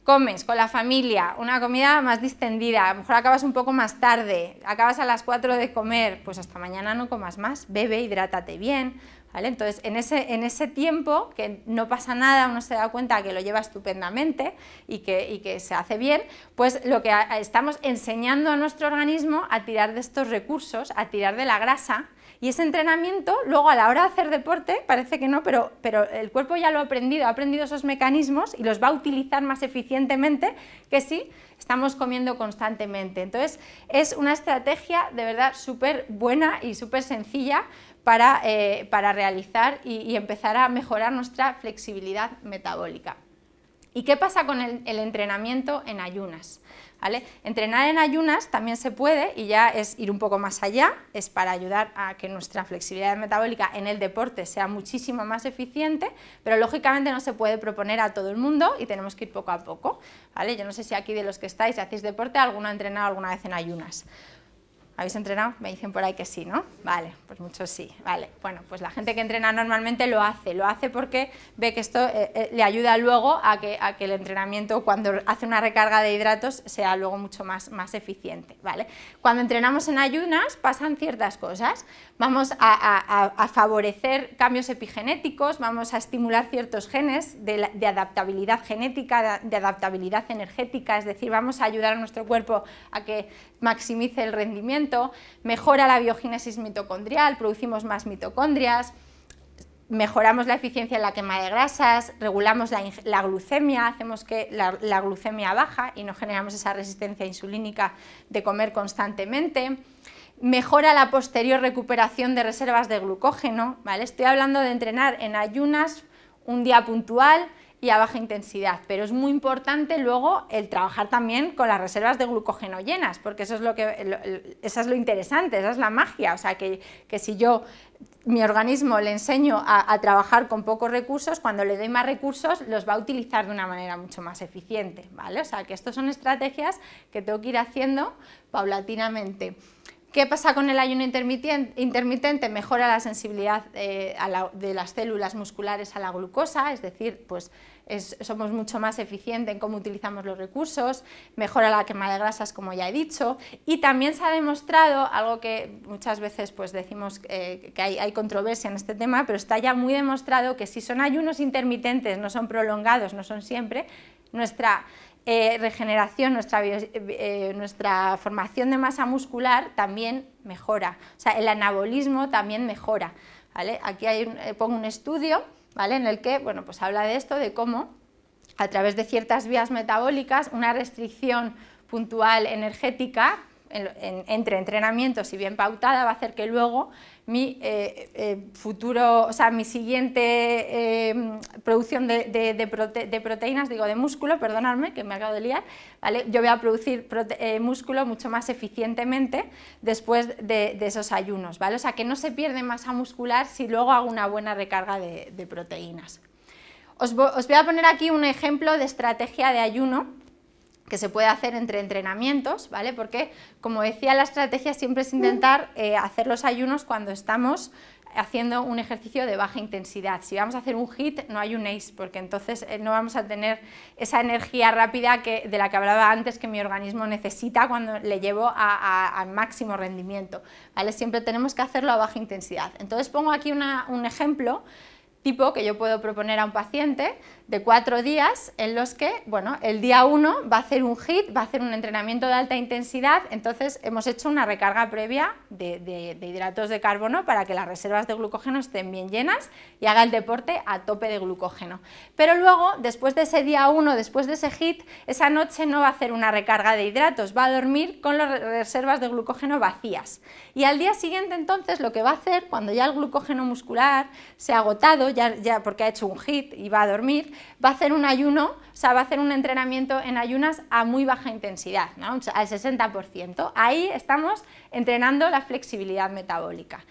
comes con la familia una comida más distendida, a lo mejor acabas un poco más tarde, acabas a las 4 de comer, pues hasta mañana no comas más, bebe, hidrátate bien, ¿vale? Entonces, en ese, en ese tiempo que no pasa nada, uno se da cuenta que lo lleva estupendamente y que, que se hace bien, pues lo que estamos enseñando a nuestro organismo a tirar de estos recursos, a tirar de la grasa, y ese entrenamiento, luego a la hora de hacer deporte, parece que no, pero, el cuerpo ya lo ha aprendido, ha aprendido esos mecanismos y los va a utilizar más eficientemente que si estamos comiendo constantemente. Entonces, es una estrategia de verdad súper buena y súper sencilla para, eh, realizar y, empezar a mejorar nuestra flexibilidad metabólica. ¿Y qué pasa con el, entrenamiento en ayunas? Entrenar en ayunas también se puede y ya es ir un poco más allá, es para ayudar a que nuestra flexibilidad metabólica en el deporte sea muchísimo más eficiente, pero lógicamente no se puede proponer a todo el mundo y tenemos que ir poco a poco, ¿vale? Yo no sé si aquí de los que estáis hacéis deporte, alguno ha entrenado alguna vez en ayunas. ¿Habéis entrenado? Me dicen por ahí que sí, ¿no? Vale, pues muchos sí. Vale, bueno, pues la gente que entrena normalmente lo hace, lo hace porque ve que esto eh, eh, le ayuda luego a que, a que el entrenamiento, cuando hace una recarga de hidratos, sea luego mucho más, más eficiente, ¿vale? Cuando entrenamos en ayunas pasan ciertas cosas. Vamos a, favorecer cambios epigenéticos, vamos a estimular ciertos genes de, adaptabilidad genética, de adaptabilidad energética, es decir, vamos a ayudar a nuestro cuerpo a que maximice el rendimiento mejora la biogénesis mitocondrial, producimos más mitocondrias, mejoramos la eficiencia en la quema de grasas, regulamos la, glucemia, hacemos que la, glucemia baja y no generamos esa resistencia insulínica de comer constantemente. Mejora la posterior recuperación de reservas de glucógeno. Estoy hablando de entrenar en ayunas un día puntual, y a baja intensidad, pero es muy importante luego el trabajar también con las reservas de glucógeno llenas, porque eso es lo que, eso es lo interesante, esa es la magia, o sea, que, si yo mi organismo le enseño a, trabajar con pocos recursos, cuando le doy más recursos los va a utilizar de una manera mucho más eficiente, ¿vale? O sea, que estas son estrategias que tengo que ir haciendo paulatinamente. ¿Qué pasa con el ayuno intermitente? Mejora la sensibilidad eh, de las células musculares a la glucosa, es decir, pues somos mucho más eficientes en cómo utilizamos los recursos, mejora la quema de grasas, como ya he dicho, y también se ha demostrado algo que muchas veces pues, decimos eh, que hay, controversia en este tema, pero está ya muy demostrado que si son ayunos intermitentes, no son prolongados, no son siempre, nuestra eh, regeneración, eh, nuestra, formación de masa muscular también mejora, o sea, el anabolismo también mejora. Aquí pongo un estudio ¿vale? En el que, bueno, pues habla de esto, de cómo a través de ciertas vías metabólicas una restricción puntual energética entre entrenamientos y bien pautada va a hacer que luego mi eh, eh, futuro, o sea, mi siguiente em, producción de, proteínas, digo de músculo, perdonadme que me acabo de liar, Yo voy a producir eh, músculo mucho más eficientemente después de, esos ayunos, ¿vale? O sea, que no se pierde masa muscular si luego hago una buena recarga de, proteínas. os voy a poner aquí un ejemplo de estrategia de ayuno que se puede hacer entre entrenamientos, ¿vale? Porque, como decía, la estrategia siempre es intentar eh, hacer los ayunos cuando estamos haciendo un ejercicio de baja intensidad. Si vamos a hacer un hit, no hay un ace, porque entonces eh, no vamos a tener esa energía rápida que, de la que hablaba antes que mi organismo necesita cuando le llevo al máximo rendimiento. ¿vale? Siempre tenemos que hacerlo a baja intensidad. Entonces pongo aquí un ejemplo tipo que yo puedo proponer a un paciente de cuatro días en los que, bueno, el día uno va a hacer un HIT, va a hacer un entrenamiento de alta intensidad, entonces hemos hecho una recarga previa de, hidratos de carbono para que las reservas de glucógeno estén bien llenas y haga el deporte a tope de glucógeno. Pero luego, después de ese día uno, después de ese HIT, esa noche no va a hacer una recarga de hidratos, va a dormir con las reservas de glucógeno vacías. Y al día siguiente entonces lo que va a hacer, cuando ya el glucógeno muscular se ha agotado, ya, porque ha hecho un hit y va a dormir, va a hacer un ayuno, o sea, va a hacer un entrenamiento en ayunas a muy baja intensidad, al 60%. Ahí estamos entrenando la flexibilidad metabólica.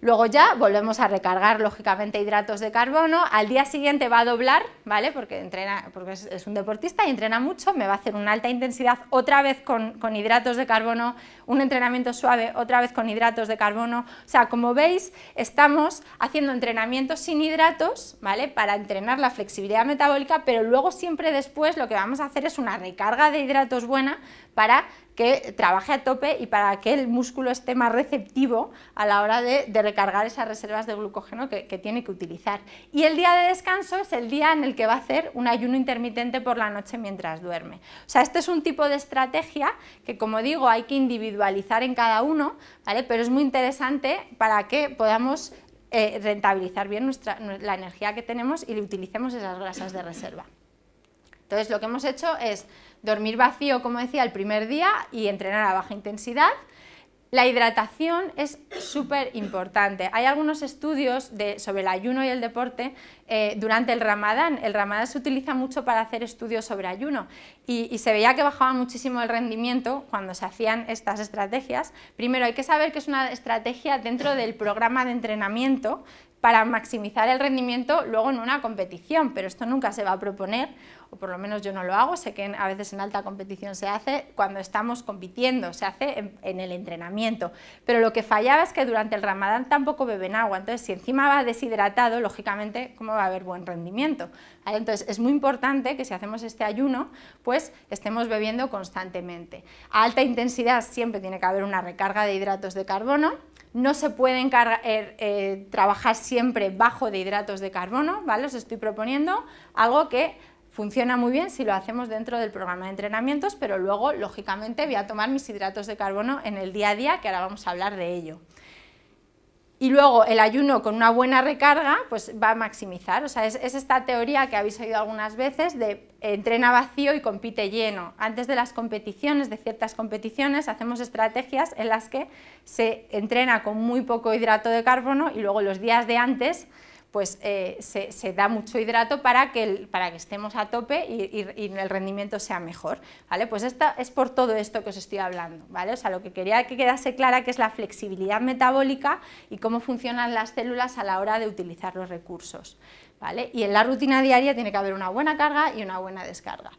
Luego ya volvemos a recargar, lógicamente, hidratos de carbono. Al día siguiente va a doblar, ¿vale? Porque, entrena, porque es, un deportista y entrena mucho, me va a hacer una alta intensidad otra vez con, hidratos de carbono, un entrenamiento suave otra vez con hidratos de carbono. O sea, como veis, estamos haciendo entrenamientos sin hidratos, ¿vale? Para entrenar la flexibilidad metabólica, pero luego siempre después lo que vamos a hacer es una recarga de hidratos buena para que trabaje a tope y para que el músculo esté más receptivo a la hora de, recargar esas reservas de glucógeno que, tiene que utilizar. Y el día de descanso es el día en el que va a hacer un ayuno intermitente por la noche mientras duerme. O sea, este es un tipo de estrategia que, como digo, hay que individualizar en cada uno, ¿vale? pero es muy interesante para que podamos eh, rentabilizar bien nuestra, la energía que tenemos y le utilicemos esas grasas de reserva. Entonces, lo que hemos hecho es dormir vacío, como decía, el primer día y entrenar a baja intensidad. La hidratación es súper importante. Hay algunos estudios sobre el ayuno y el deporte eh, durante el ramadán. El ramadán se utiliza mucho para hacer estudios sobre ayuno y, se veía que bajaba muchísimo el rendimiento cuando se hacían estas estrategias. Primero hay que saber que es una estrategia dentro del programa de entrenamiento para maximizar el rendimiento luego en una competición, pero esto nunca se va a proponer o por lo menos yo no lo hago, sé que a veces en alta competición se hace cuando estamos compitiendo, se hace en, el entrenamiento, pero lo que fallaba es que durante el ramadán tampoco beben agua, entonces si encima va deshidratado, lógicamente, ¿cómo va a haber buen rendimiento? Entonces es muy importante que si hacemos este ayuno, pues estemos bebiendo constantemente. A alta intensidad siempre tiene que haber una recarga de hidratos de carbono, no se pueden eh, eh, trabajar siempre bajo de hidratos de carbono, ¿vale? Os estoy proponiendo algo que Funciona muy bien si lo hacemos dentro del programa de entrenamientos, pero luego, lógicamente, voy a tomar mis hidratos de carbono en el día a día, que ahora vamos a hablar de ello. Y luego el ayuno con una buena recarga pues va a maximizar, o sea, es, es, esta teoría que habéis oído algunas veces de eh, entrena vacío y compite lleno. Antes de las competiciones, de ciertas competiciones, hacemos estrategias en las que se entrena con muy poco hidrato de carbono y luego los días de antes pues eh, se, da mucho hidrato para que, estemos a tope y, el rendimiento sea mejor, ¿vale? Pues esta es por todo esto que os estoy hablando, ¿vale? O sea, lo que quería que quedase clara que es la flexibilidad metabólica y cómo funcionan las células a la hora de utilizar los recursos, Y en la rutina diaria tiene que haber una buena carga y una buena descarga.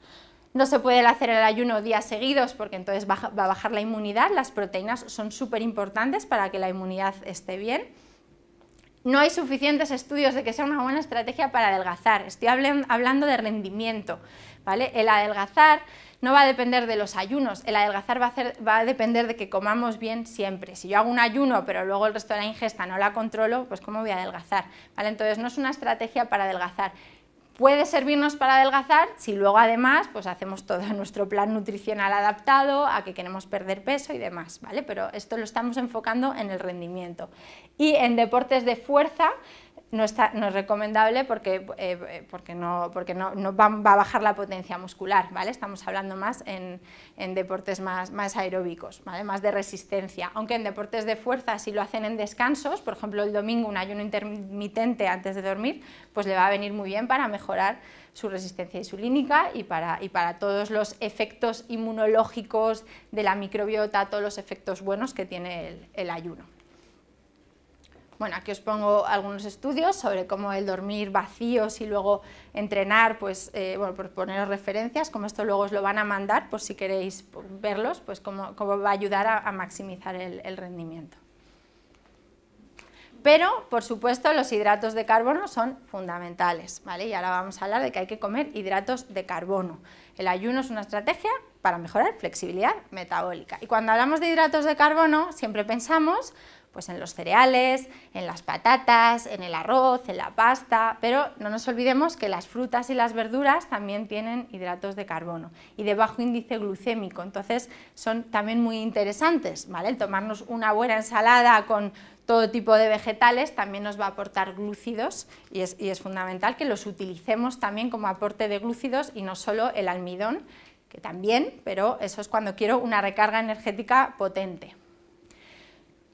No se puede hacer el ayuno días seguidos porque entonces va a bajar la inmunidad, las proteínas son súper importantes para que la inmunidad esté bien, no hay suficientes estudios de que sea una buena estrategia para adelgazar. Estoy hablando de rendimiento. ¿vale? El adelgazar no va a depender de los ayunos, el adelgazar va a, depender de que comamos bien siempre. Si yo hago un ayuno, pero luego el resto de la ingesta no la controlo, pues ¿cómo voy a adelgazar? ¿Vale? Entonces no es una estrategia para adelgazar, puede servirnos para adelgazar si luego además pues hacemos todo (laughs) nuestro plan nutricional adaptado a que queremos perder peso y demás, ¿vale? Pero esto lo estamos enfocando en el rendimiento. Y en deportes de fuerza no, no es recomendable porque, eh, eh, porque, no, porque no, va, a bajar la potencia muscular, ¿vale? Estamos hablando más en, deportes más, aeróbicos, Más de resistencia. Aunque en deportes de fuerza, si lo hacen en descansos, por ejemplo el domingo un ayuno intermitente antes de dormir, pues le va a venir muy bien para mejorar su resistencia insulínica y para, y para todos los efectos inmunológicos de la microbiota, todos los efectos buenos que tiene el ayuno. Bueno, aquí os pongo algunos estudios sobre cómo el dormir vacíos y luego entrenar, pues, eh, bueno, por poneros referencias, como esto luego os lo van a mandar, por si queréis verlos, pues cómo, va a ayudar a, maximizar el, el rendimiento. Pero, por supuesto, los hidratos de carbono son fundamentales, ¿vale? Y ahora vamos a hablar de que hay que comer hidratos de carbono. El ayuno es una estrategia para mejorar flexibilidad metabólica. Y cuando hablamos de hidratos de carbono, siempre pensamos pues en los cereales, en las patatas, en el arroz, en la pasta, pero no nos olvidemos que las frutas y las verduras también tienen hidratos de carbono y de bajo índice glucémico, entonces son también muy interesantes, El tomarnos una buena ensalada con todo tipo de vegetales también nos va a aportar glúcidos y es, y es fundamental que los utilicemos también como aporte de glúcidos y no solo el almidón, que también, pero eso es cuando quiero una recarga energética potente.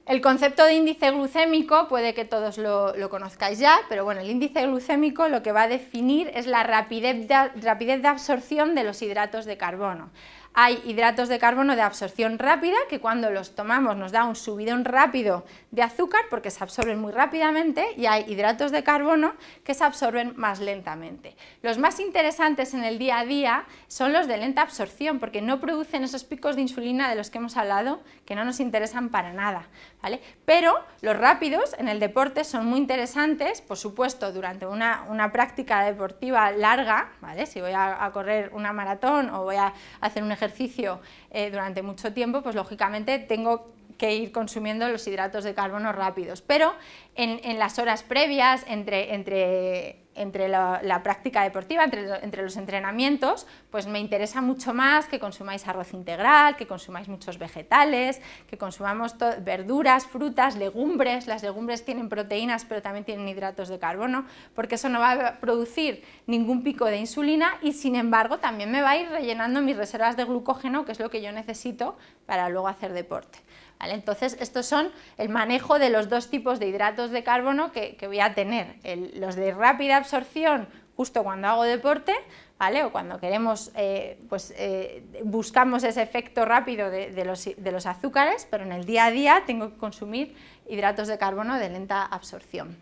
El concepto de índice glucémico puede que todos lo, conozcáis ya, pero bueno, el índice glucémico lo que va a definir es la rapidez rapidez de absorción de los hidratos de carbono. Hay hidratos de carbono de absorción rápida que cuando los tomamos nos da un subidón rápido de azúcar porque se absorben muy rápidamente y hay hidratos de carbono que se absorben más lentamente. Los más interesantes en el día a día son los de lenta absorción porque no producen esos picos de insulina de los que hemos hablado que no nos interesan para nada pero los rápidos en el deporte son muy interesantes, por supuesto, durante una, práctica deportiva larga, ¿vale? Si voy a, correr una maratón o voy a hacer un ejercicio eh, durante mucho tiempo, pues lógicamente tengo que ir consumiendo los hidratos de carbono rápidos, pero en, las horas previas, entre, entre entre la, práctica deportiva, entre, entre, los entrenamientos, pues me interesa mucho más que consumáis arroz integral, que consumáis muchos vegetales, que consumamos verduras, frutas, legumbres. Las legumbres tienen proteínas, pero también tienen hidratos de carbono, porque eso no va a producir ningún pico de insulina y sin embargo también me va a ir rellenando mis reservas de glucógeno, que es lo que yo necesito para luego hacer deporte. Entonces, estos son el manejo de los dos tipos de hidratos de carbono que, voy a tener, los de rápida absorción justo cuando hago deporte, O cuando queremos, eh, pues, eh, buscamos ese efecto rápido de, los, de, los, azúcares, pero en el día a día tengo que consumir hidratos de carbono de lenta absorción.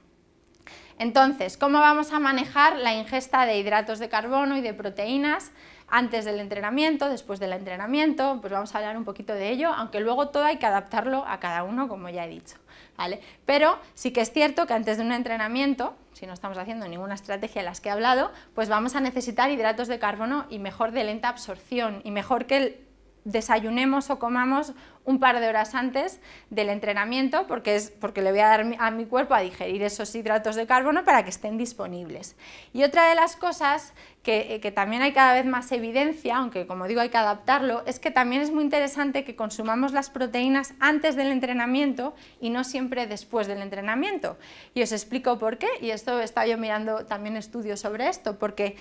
Entonces, ¿cómo vamos a manejar la ingesta de hidratos de carbono y de proteínas antes del entrenamiento, después del entrenamiento, pues vamos a hablar un poquito de ello, aunque luego todo hay que adaptarlo a cada uno, como ya he dicho. ¿vale? Pero sí que es cierto que antes de un entrenamiento, si no estamos haciendo ninguna estrategia de las que he hablado, pues vamos a necesitar hidratos de carbono y mejor de lenta absorción y mejor que el desayunemos o comamos un par de horas antes del entrenamiento porque, es, porque le voy a dar a mi cuerpo a digerir esos hidratos de carbono para que estén disponibles. Y otra de las cosas que, eh, que, también hay cada vez más evidencia, aunque como digo hay que adaptarlo, es que también es muy interesante que consumamos las proteínas antes del entrenamiento y no siempre después del entrenamiento. Y os explico por qué, y esto he yo mirando también estudios sobre esto, porque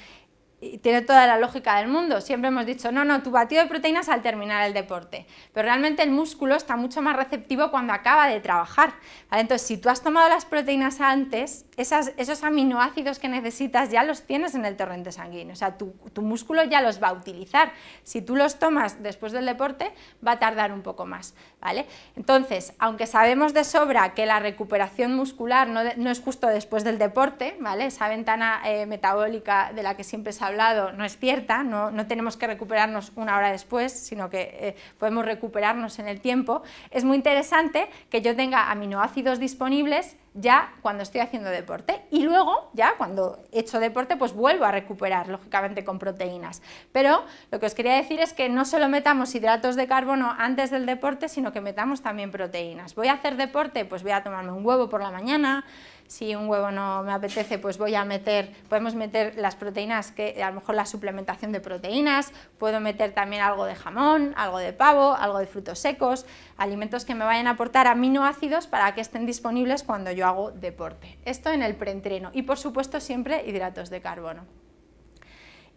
tiene toda la lógica del mundo. Siempre hemos dicho, no, no, tu batido de proteínas al terminar el deporte. Pero realmente el músculo está mucho más receptivo cuando acaba de trabajar. Entonces, si tú has tomado las proteínas antes, esos aminoácidos que necesitas ya los tienes en el torrente sanguíneo. O sea, tu, músculo ya los va a utilizar. Si tú los tomas después del deporte, va a tardar un poco más. ¿vale? Entonces, aunque sabemos de sobra que la recuperación muscular no, es justo después del deporte, ¿vale? esa ventana eh, metabólica de la que siempre se lado no es cierta, no, no tenemos que recuperarnos una hora después, sino que eh, podemos recuperarnos en el tiempo, es muy interesante que yo tenga aminoácidos disponibles ya cuando estoy haciendo deporte y luego ya cuando he hecho deporte pues vuelvo a recuperar lógicamente con proteínas. Pero lo que os quería decir es que no solo metamos hidratos de carbono antes del deporte, sino que metamos también proteínas. Voy a hacer deporte, pues voy a tomarme un huevo por la mañana, si un huevo no me apetece, pues voy a meter, podemos meter las proteínas, que a lo mejor la suplementación de proteínas, puedo meter también algo de jamón, algo de pavo, algo de frutos secos, alimentos que me vayan a aportar aminoácidos para que estén disponibles cuando yo hago deporte. Esto en el preentreno y por supuesto siempre hidratos de carbono.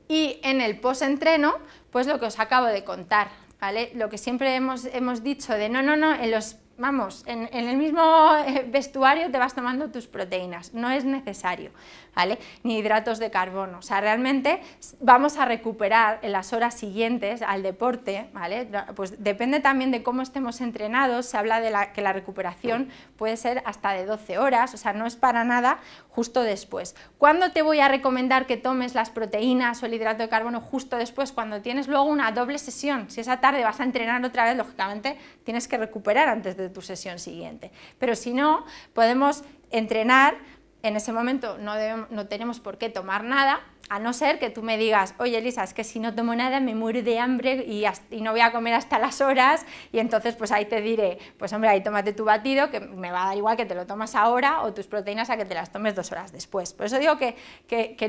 Y en el postentreno, pues lo que os acabo de contar, ¿vale? Lo que siempre hemos, hemos dicho de no, no, no, en los vamos, en, el mismo eh, vestuario te vas tomando tus proteínas, no es necesario, ¿vale? Ni hidratos de carbono, o sea, realmente vamos a recuperar en las horas siguientes al deporte, ¿vale? Pues depende también de cómo estemos entrenados, se habla de que la recuperación puede ser hasta de 12 horas, o sea, no es para nada justo después. ¿Cuándo te voy a recomendar que tomes las proteínas o el hidrato de carbono justo después? Cuando tienes luego una doble sesión. Si esa tarde vas a entrenar otra vez, lógicamente tienes que recuperar antes de tu sesión siguiente. Pero si no, podemos entrenar. En ese momento no, no tenemos por qué tomar nada, a no ser que tú me digas, oye Elisa, es que si no tomo nada me muero de hambre y, no voy a comer hasta las horas y entonces pues ahí te diré, pues hombre, ahí tómate tu batido, que me va a dar igual que te lo tomas ahora o tus proteínas a que te las tomes dos horas después. Por eso digo que,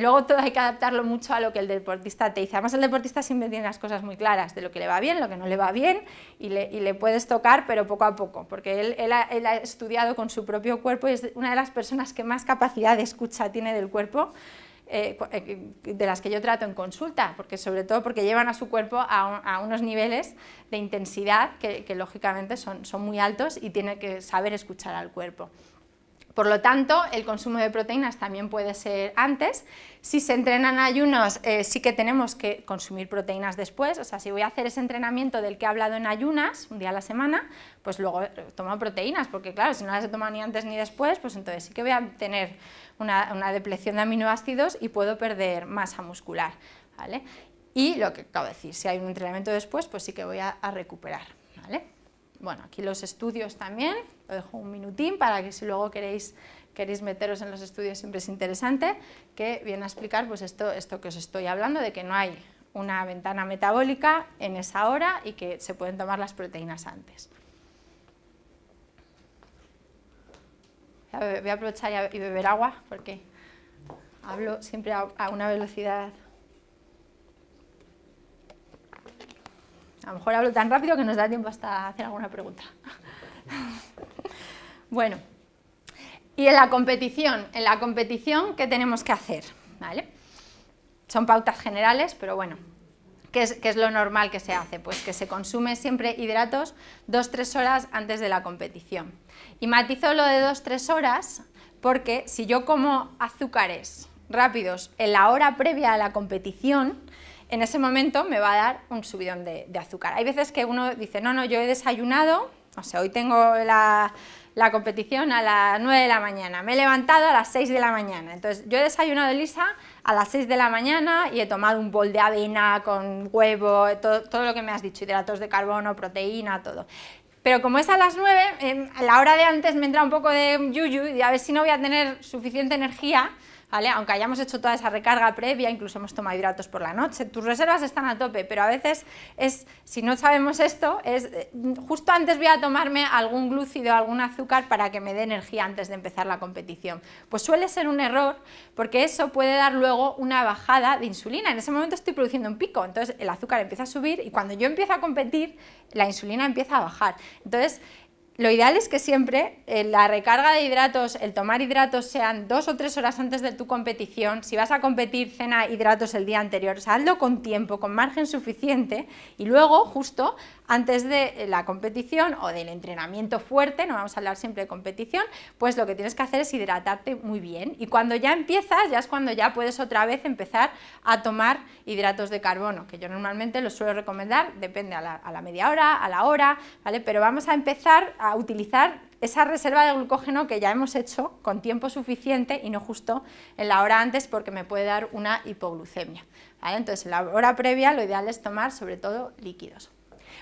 luego todo hay que adaptarlo mucho a lo que el deportista te dice. Además el deportista siempre tiene las cosas muy claras de lo que le va bien, lo que no le va bien y le, puedes tocar pero poco a poco, porque él, él ha estudiado con su propio cuerpo y es una de las personas que más capacidad de escucha tiene del cuerpo. Eh, pues, eh, de las que yo trato en consulta, porque sobre todo porque llevan a su cuerpo a, unos niveles de intensidad que, lógicamente son, muy altos y tiene que saber escuchar al cuerpo. Por lo tanto, el consumo de proteínas también puede ser antes. Si se entrenan ayunos, eh, sí que tenemos que consumir proteínas después. O sea, si voy a hacer ese entrenamiento del que he hablado en ayunas, un día a la semana, pues luego tomo proteínas, porque claro, si no las he tomado ni antes ni después, pues entonces sí que voy a tener una, una depleción de aminoácidos y puedo perder masa muscular. ¿vale? Y lo que acabo de decir, si hay un entrenamiento después, pues sí que voy a, recuperar. Bueno, aquí los estudios también, lo dejo un minutín para que si luego queréis, queréis meteros en los estudios siempre es interesante, que viene a explicar pues esto, esto que os estoy hablando, de que no hay una ventana metabólica en esa hora y que se pueden tomar las proteínas antes. voy a aprovechar y, beber agua porque hablo siempre a, una velocidad. A lo mejor hablo tan rápido que nos da tiempo hasta hacer alguna pregunta. (laughs) bueno, y en la competición, en la competición, ¿qué tenemos que hacer? Son pautas generales, pero bueno, ¿Qué es, lo normal que se hace? Pues que se consume siempre hidratos 2-3 horas antes de la competición. Y matizo lo de 2-3 horas porque si yo como azúcares rápidos en la hora previa a la competición, en ese momento me va a dar un subidón de, de azúcar. Hay veces que uno dice, no, no, yo he desayunado, o sea, hoy tengo la, la competición a las 9 de la mañana, me he levantado a las 6 de la mañana, entonces yo he desayunado, lisa a las 6 de la mañana y he tomado un bol de avena con huevo, todo, lo que me has dicho, hidratos de carbono, proteína, todo pero como es a las 9, em, a la hora de antes me entra un poco de yuyu y a ver si no voy a tener suficiente energía aunque hayamos hecho toda esa recarga previa, incluso hemos tomado hidratos por la noche, tus reservas están a tope, pero a veces es, si no sabemos esto, es eh, justo antes voy a tomarme algún glúcido, algún azúcar para que me dé energía antes de empezar la competición. Pues suele ser un error porque eso puede dar luego una bajada de insulina. En ese momento estoy produciendo un pico, entonces el azúcar empieza a subir y cuando yo empiezo a competir, la insulina empieza a bajar. Entonces, lo ideal es que siempre eh, la recarga de hidratos, el tomar hidratos sean dos o tres horas antes de tu competición. Si vas a competir, cena hidratos el día anterior. saldo con tiempo, con margen suficiente. Y luego, justo, antes de eh, la competición o del entrenamiento fuerte, no vamos a hablar siempre de competición, pues lo que tienes que hacer es hidratarte muy bien y cuando ya empiezas, ya es cuando ya puedes otra vez empezar a tomar hidratos de carbono, que yo normalmente los suelo recomendar, depende a la, media hora, a la hora, ¿vale? Pero vamos a empezar a utilizar esa reserva de glucógeno que ya hemos hecho con tiempo suficiente y no justo en la hora antes porque me puede dar una hipoglucemia. Entonces, en la hora previa lo ideal es tomar sobre todo líquidos.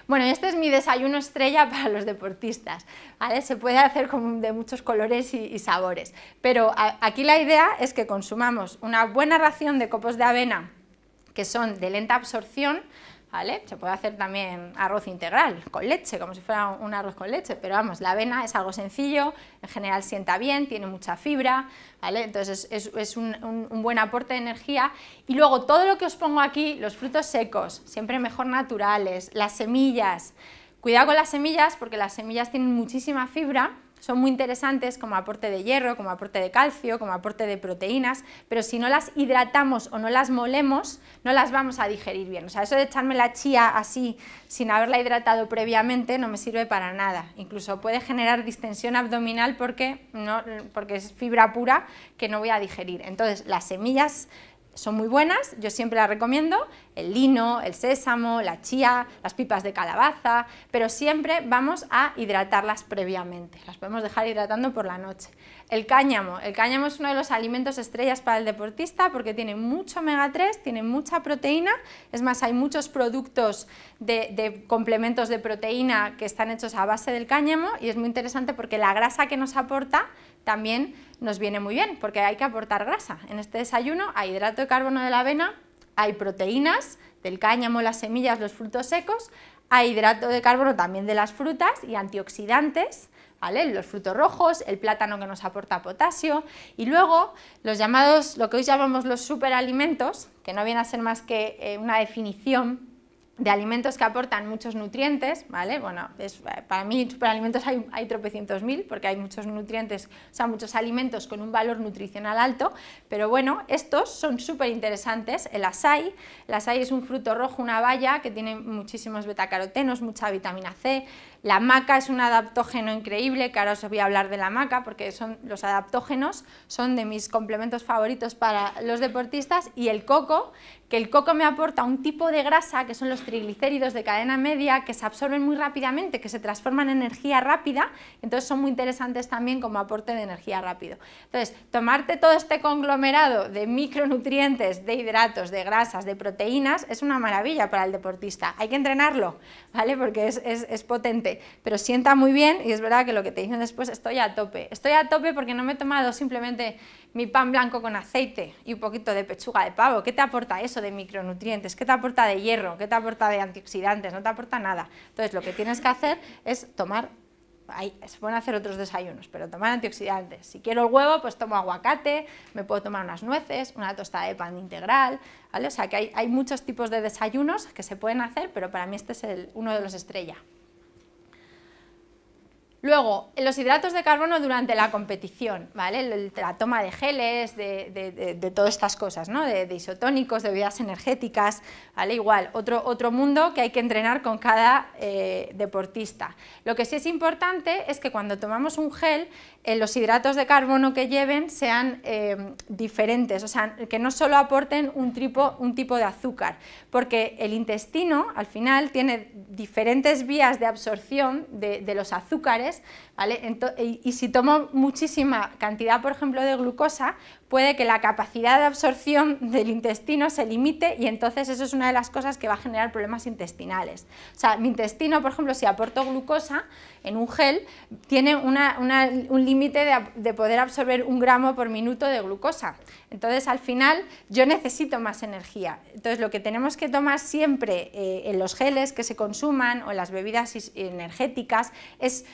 Bueno, este es mi desayuno estrella (laughs) para los deportistas. Se puede hacer de muchos colores y, sabores, pero aquí la idea es que consumamos una buena ración de copos de avena que son de lenta absorción, se puede hacer también arroz integral, con leche, como si fuera un arroz con leche, pero vamos, la avena es algo sencillo, en general sienta bien, tiene mucha fibra, Entonces es, un, buen aporte de energía. Y luego todo lo que os pongo aquí, los frutos secos, siempre mejor naturales, las semillas, cuidado con las semillas porque las semillas tienen muchísima fibra, son muy interesantes como aporte de hierro, como aporte de calcio, como aporte de proteínas, pero si no las hidratamos o no las molemos, no las vamos a digerir bien. O sea, eso de echarme la chía así sin haberla hidratado previamente no me sirve para nada. Incluso puede generar distensión abdominal porque, no, porque es fibra pura que no voy a digerir. Entonces, las semillas son muy buenas, yo siempre las recomiendo, el lino, el sésamo, la chía, las pipas de calabaza, pero siempre vamos a hidratarlas previamente, las podemos dejar hidratando por la noche. El cáñamo. El cáñamo es uno de los alimentos estrellas para el deportista porque tiene mucho omega 3, tiene mucha proteína, es más, hay muchos productos de, de complementos de proteína que están hechos a base del cáñamo y es muy interesante porque la grasa que nos aporta también nos viene muy bien porque hay que aportar grasa. En este desayuno hay hidrato de carbono de la avena, hay proteínas del cáñamo, las semillas, los frutos secos, hay hidrato de carbono también de las frutas y antioxidantes los frutos rojos, el plátano que nos aporta potasio y luego los llamados, lo que hoy llamamos los superalimentos, que no viene a ser más que eh, una definición de alimentos que aportan muchos nutrientes, ¿vale? Bueno, eh, para mí superalimentos hay, hay tropecientos mil porque hay muchos nutrientes, o sea, muchos alimentos con un valor nutricional alto, pero bueno, estos son súper interesantes, el asai, el asai es un fruto rojo, una baya que tiene muchísimos betacarotenos, mucha vitamina C, la maca es un adaptógeno increíble, que ahora os voy a hablar de la maca porque son, los adaptógenos son de mis complementos favoritos para los deportistas y el coco, que el coco me aporta un tipo de grasa, que son los triglicéridos de cadena media, que se absorben muy rápidamente, que se transforman en energía rápida, entonces son muy interesantes también como aporte de energía rápido. Entonces, tomarte todo este conglomerado de micronutrientes, de hidratos, de grasas, de proteínas, es una maravilla para el deportista. Hay que entrenarlo, ¿vale? Porque es, es potente, pero sienta muy bien y es verdad que lo que te dicen después, estoy a tope. Estoy a tope porque no me he tomado simplemente mi pan blanco con aceite y un poquito de pechuga de pavo. ¿Qué te aporta eso de micronutrientes? ¿Qué te aporta de hierro? ¿Qué te aporta de antioxidantes? No te aporta nada. Entonces lo que tienes que hacer es tomar, ahí, se pueden hacer otros desayunos, pero tomar antioxidantes. Si quiero el huevo, pues tomo aguacate, me puedo tomar unas nueces, una tostada de pan integral, ¿vale? O sea que hay, muchos tipos de desayunos que se pueden hacer, pero para mí este es uno de los estrella. Luego, los hidratos de carbono durante la competición, ¿vale? La toma de geles, de, de, todas estas cosas, ¿no? De, isotónicos, de bebidas energéticas, ¿vale? Igual, otro, otro mundo que hay que entrenar con cada eh, deportista. Lo que sí es importante es que cuando tomamos un gel, eh, los hidratos de carbono que lleven sean eh, diferentes, o sea, que no solo aporten un, tripo, un tipo de azúcar, porque el intestino al final tiene diferentes vías de absorción de, los azúcares, ¿vale? y si tomo muchísima cantidad, por ejemplo, de glucosa, puede que la capacidad de absorción (laughs) del intestino se limite y entonces eso es una de las cosas que va a generar problemas intestinales. O sea, mi intestino, por ejemplo, si aporto glucosa en un gel, tiene un límite de, poder absorber un gramo por minuto de glucosa. Entonces, al final, yo necesito más energía. Entonces, lo que tenemos que tomar siempre eh, en los geles que se consuman o en las bebidas energéticas es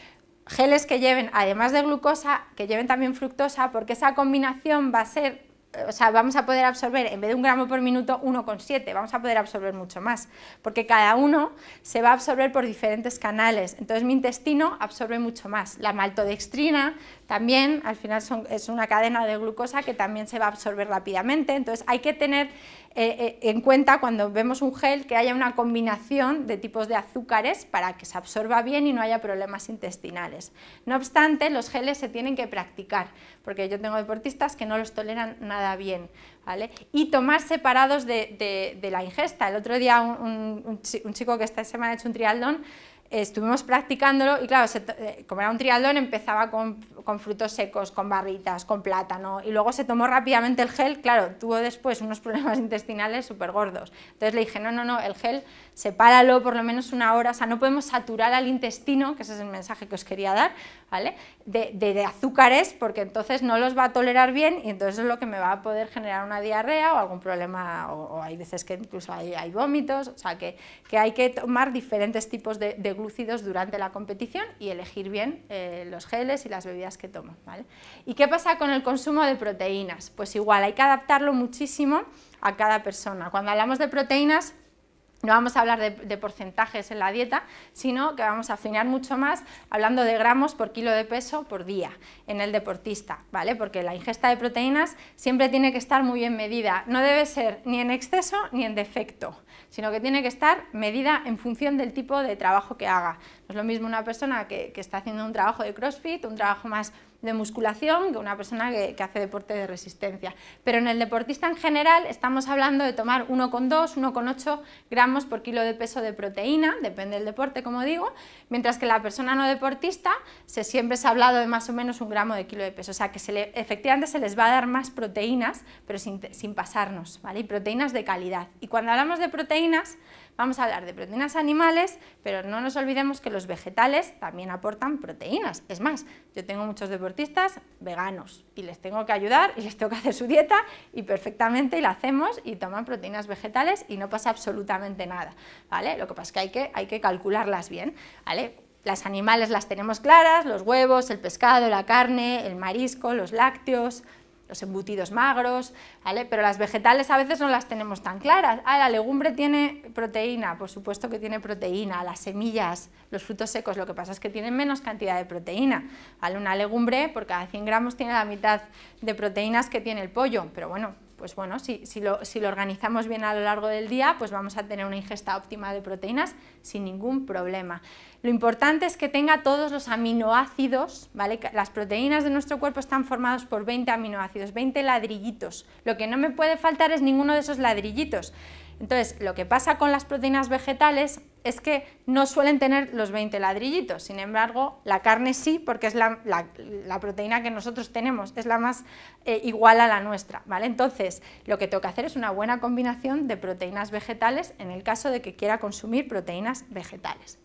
geles que lleven, además de glucosa, que lleven también fructosa, porque esa combinación va a ser, eh, o sea, vamos a poder absorber, en vez de un gramo por minuto, 1,7, vamos a poder absorber mucho más, porque cada uno se va a absorber por diferentes canales, entonces mi intestino absorbe mucho más. La maltodextrina también, al final son, es una cadena de glucosa que también se va a absorber rápidamente, entonces hay que tener eh, eh, en cuenta cuando vemos un gel que haya una combinación de tipos de azúcares para que se absorba bien y no haya problemas intestinales. No obstante, los geles se tienen que practicar, porque yo tengo deportistas que no los toleran nada bien. ¿vale? Y tomar separados de, la ingesta. El otro día un, chico que esta semana ha hecho un trialdón, estuvimos practicándolo y claro, se, eh, como era un triatlón empezaba con, frutos secos, con barritas, con plátano y luego se tomó rápidamente el gel, claro, tuvo después unos (laughs) problemas intestinales súper gordos. Entonces le dije, no, no, no, el gel sepáralo por lo menos una hora, o sea, no podemos saturar al intestino, que ese es el mensaje que os quería dar, ¿vale? De, de, azúcares porque entonces no los va a tolerar bien y entonces es lo que me va a poder generar una diarrea o algún problema, o, hay veces que incluso hay, hay, vómitos, o sea, que, que hay que tomar diferentes tipos de, de lucidos durante la competición y elegir bien eh, los geles y las bebidas que tomo. ¿Y qué pasa con el consumo de proteínas? Pues igual, hay que adaptarlo muchísimo a cada persona. Cuando hablamos de proteínas, no vamos a hablar de, porcentajes en la dieta, sino que vamos a afinar mucho más hablando de gramos por kilo de peso por día en el deportista, ¿vale? Porque la ingesta de proteínas siempre tiene que estar muy bien medida, no debe ser ni en exceso ni en defecto sino que tiene que estar medida en función del tipo de trabajo que haga. No es lo mismo una persona que, que está haciendo un trabajo de CrossFit, un trabajo más de musculación de una persona que, hace deporte de resistencia. Pero en el deportista en general estamos hablando de tomar 1,2, 1,8 gramos por kilo de peso de proteína, depende del deporte como digo, mientras que la persona no deportista se, siempre se ha hablado de más o menos un gramo de kilo de peso, o sea que se efectivamente se les va a dar más proteínas, pero sin, sin pasarnos, ¿vale? Y proteínas de calidad. Y cuando hablamos de proteínas, Vamos a hablar de proteínas animales, pero no nos olvidemos que los vegetales también aportan proteínas. Es más, yo tengo muchos deportistas veganos y les tengo que ayudar y les tengo que hacer su dieta y perfectamente la hacemos y toman proteínas vegetales y no pasa absolutamente nada, ¿vale? Lo que pasa es que hay que, calcularlas bien, Las animales las tenemos claras, los huevos, el pescado, la carne, el marisco, los lácteos, los embutidos magros, Pero las vegetales a veces no las tenemos tan claras. Ah, la legumbre tiene proteína, por supuesto que tiene proteína, las semillas, los frutos secos, lo que pasa es que tienen menos cantidad de proteína, Una legumbre por cada 100 gramos tiene la mitad de proteínas que tiene el pollo, pero bueno, pues bueno, si, lo, si lo organizamos bien a lo largo del día, pues vamos a tener una ingesta óptima de proteínas sin ningún problema. Lo importante es que tenga todos los aminoácidos, ¿vale? Las proteínas de nuestro cuerpo están formadas por 20 aminoácidos, 20 ladrillitos. Lo que no me puede faltar es ninguno de esos ladrillitos. Entonces, lo que pasa con las proteínas vegetales es que no suelen tener los 20 ladrillitos, sin embargo, la carne sí, porque es la, proteína que nosotros tenemos, es la más eh, igual a la nuestra, ¿vale? Entonces, lo que tengo que hacer es una buena combinación de proteínas vegetales en el caso de que quiera consumir proteínas vegetales.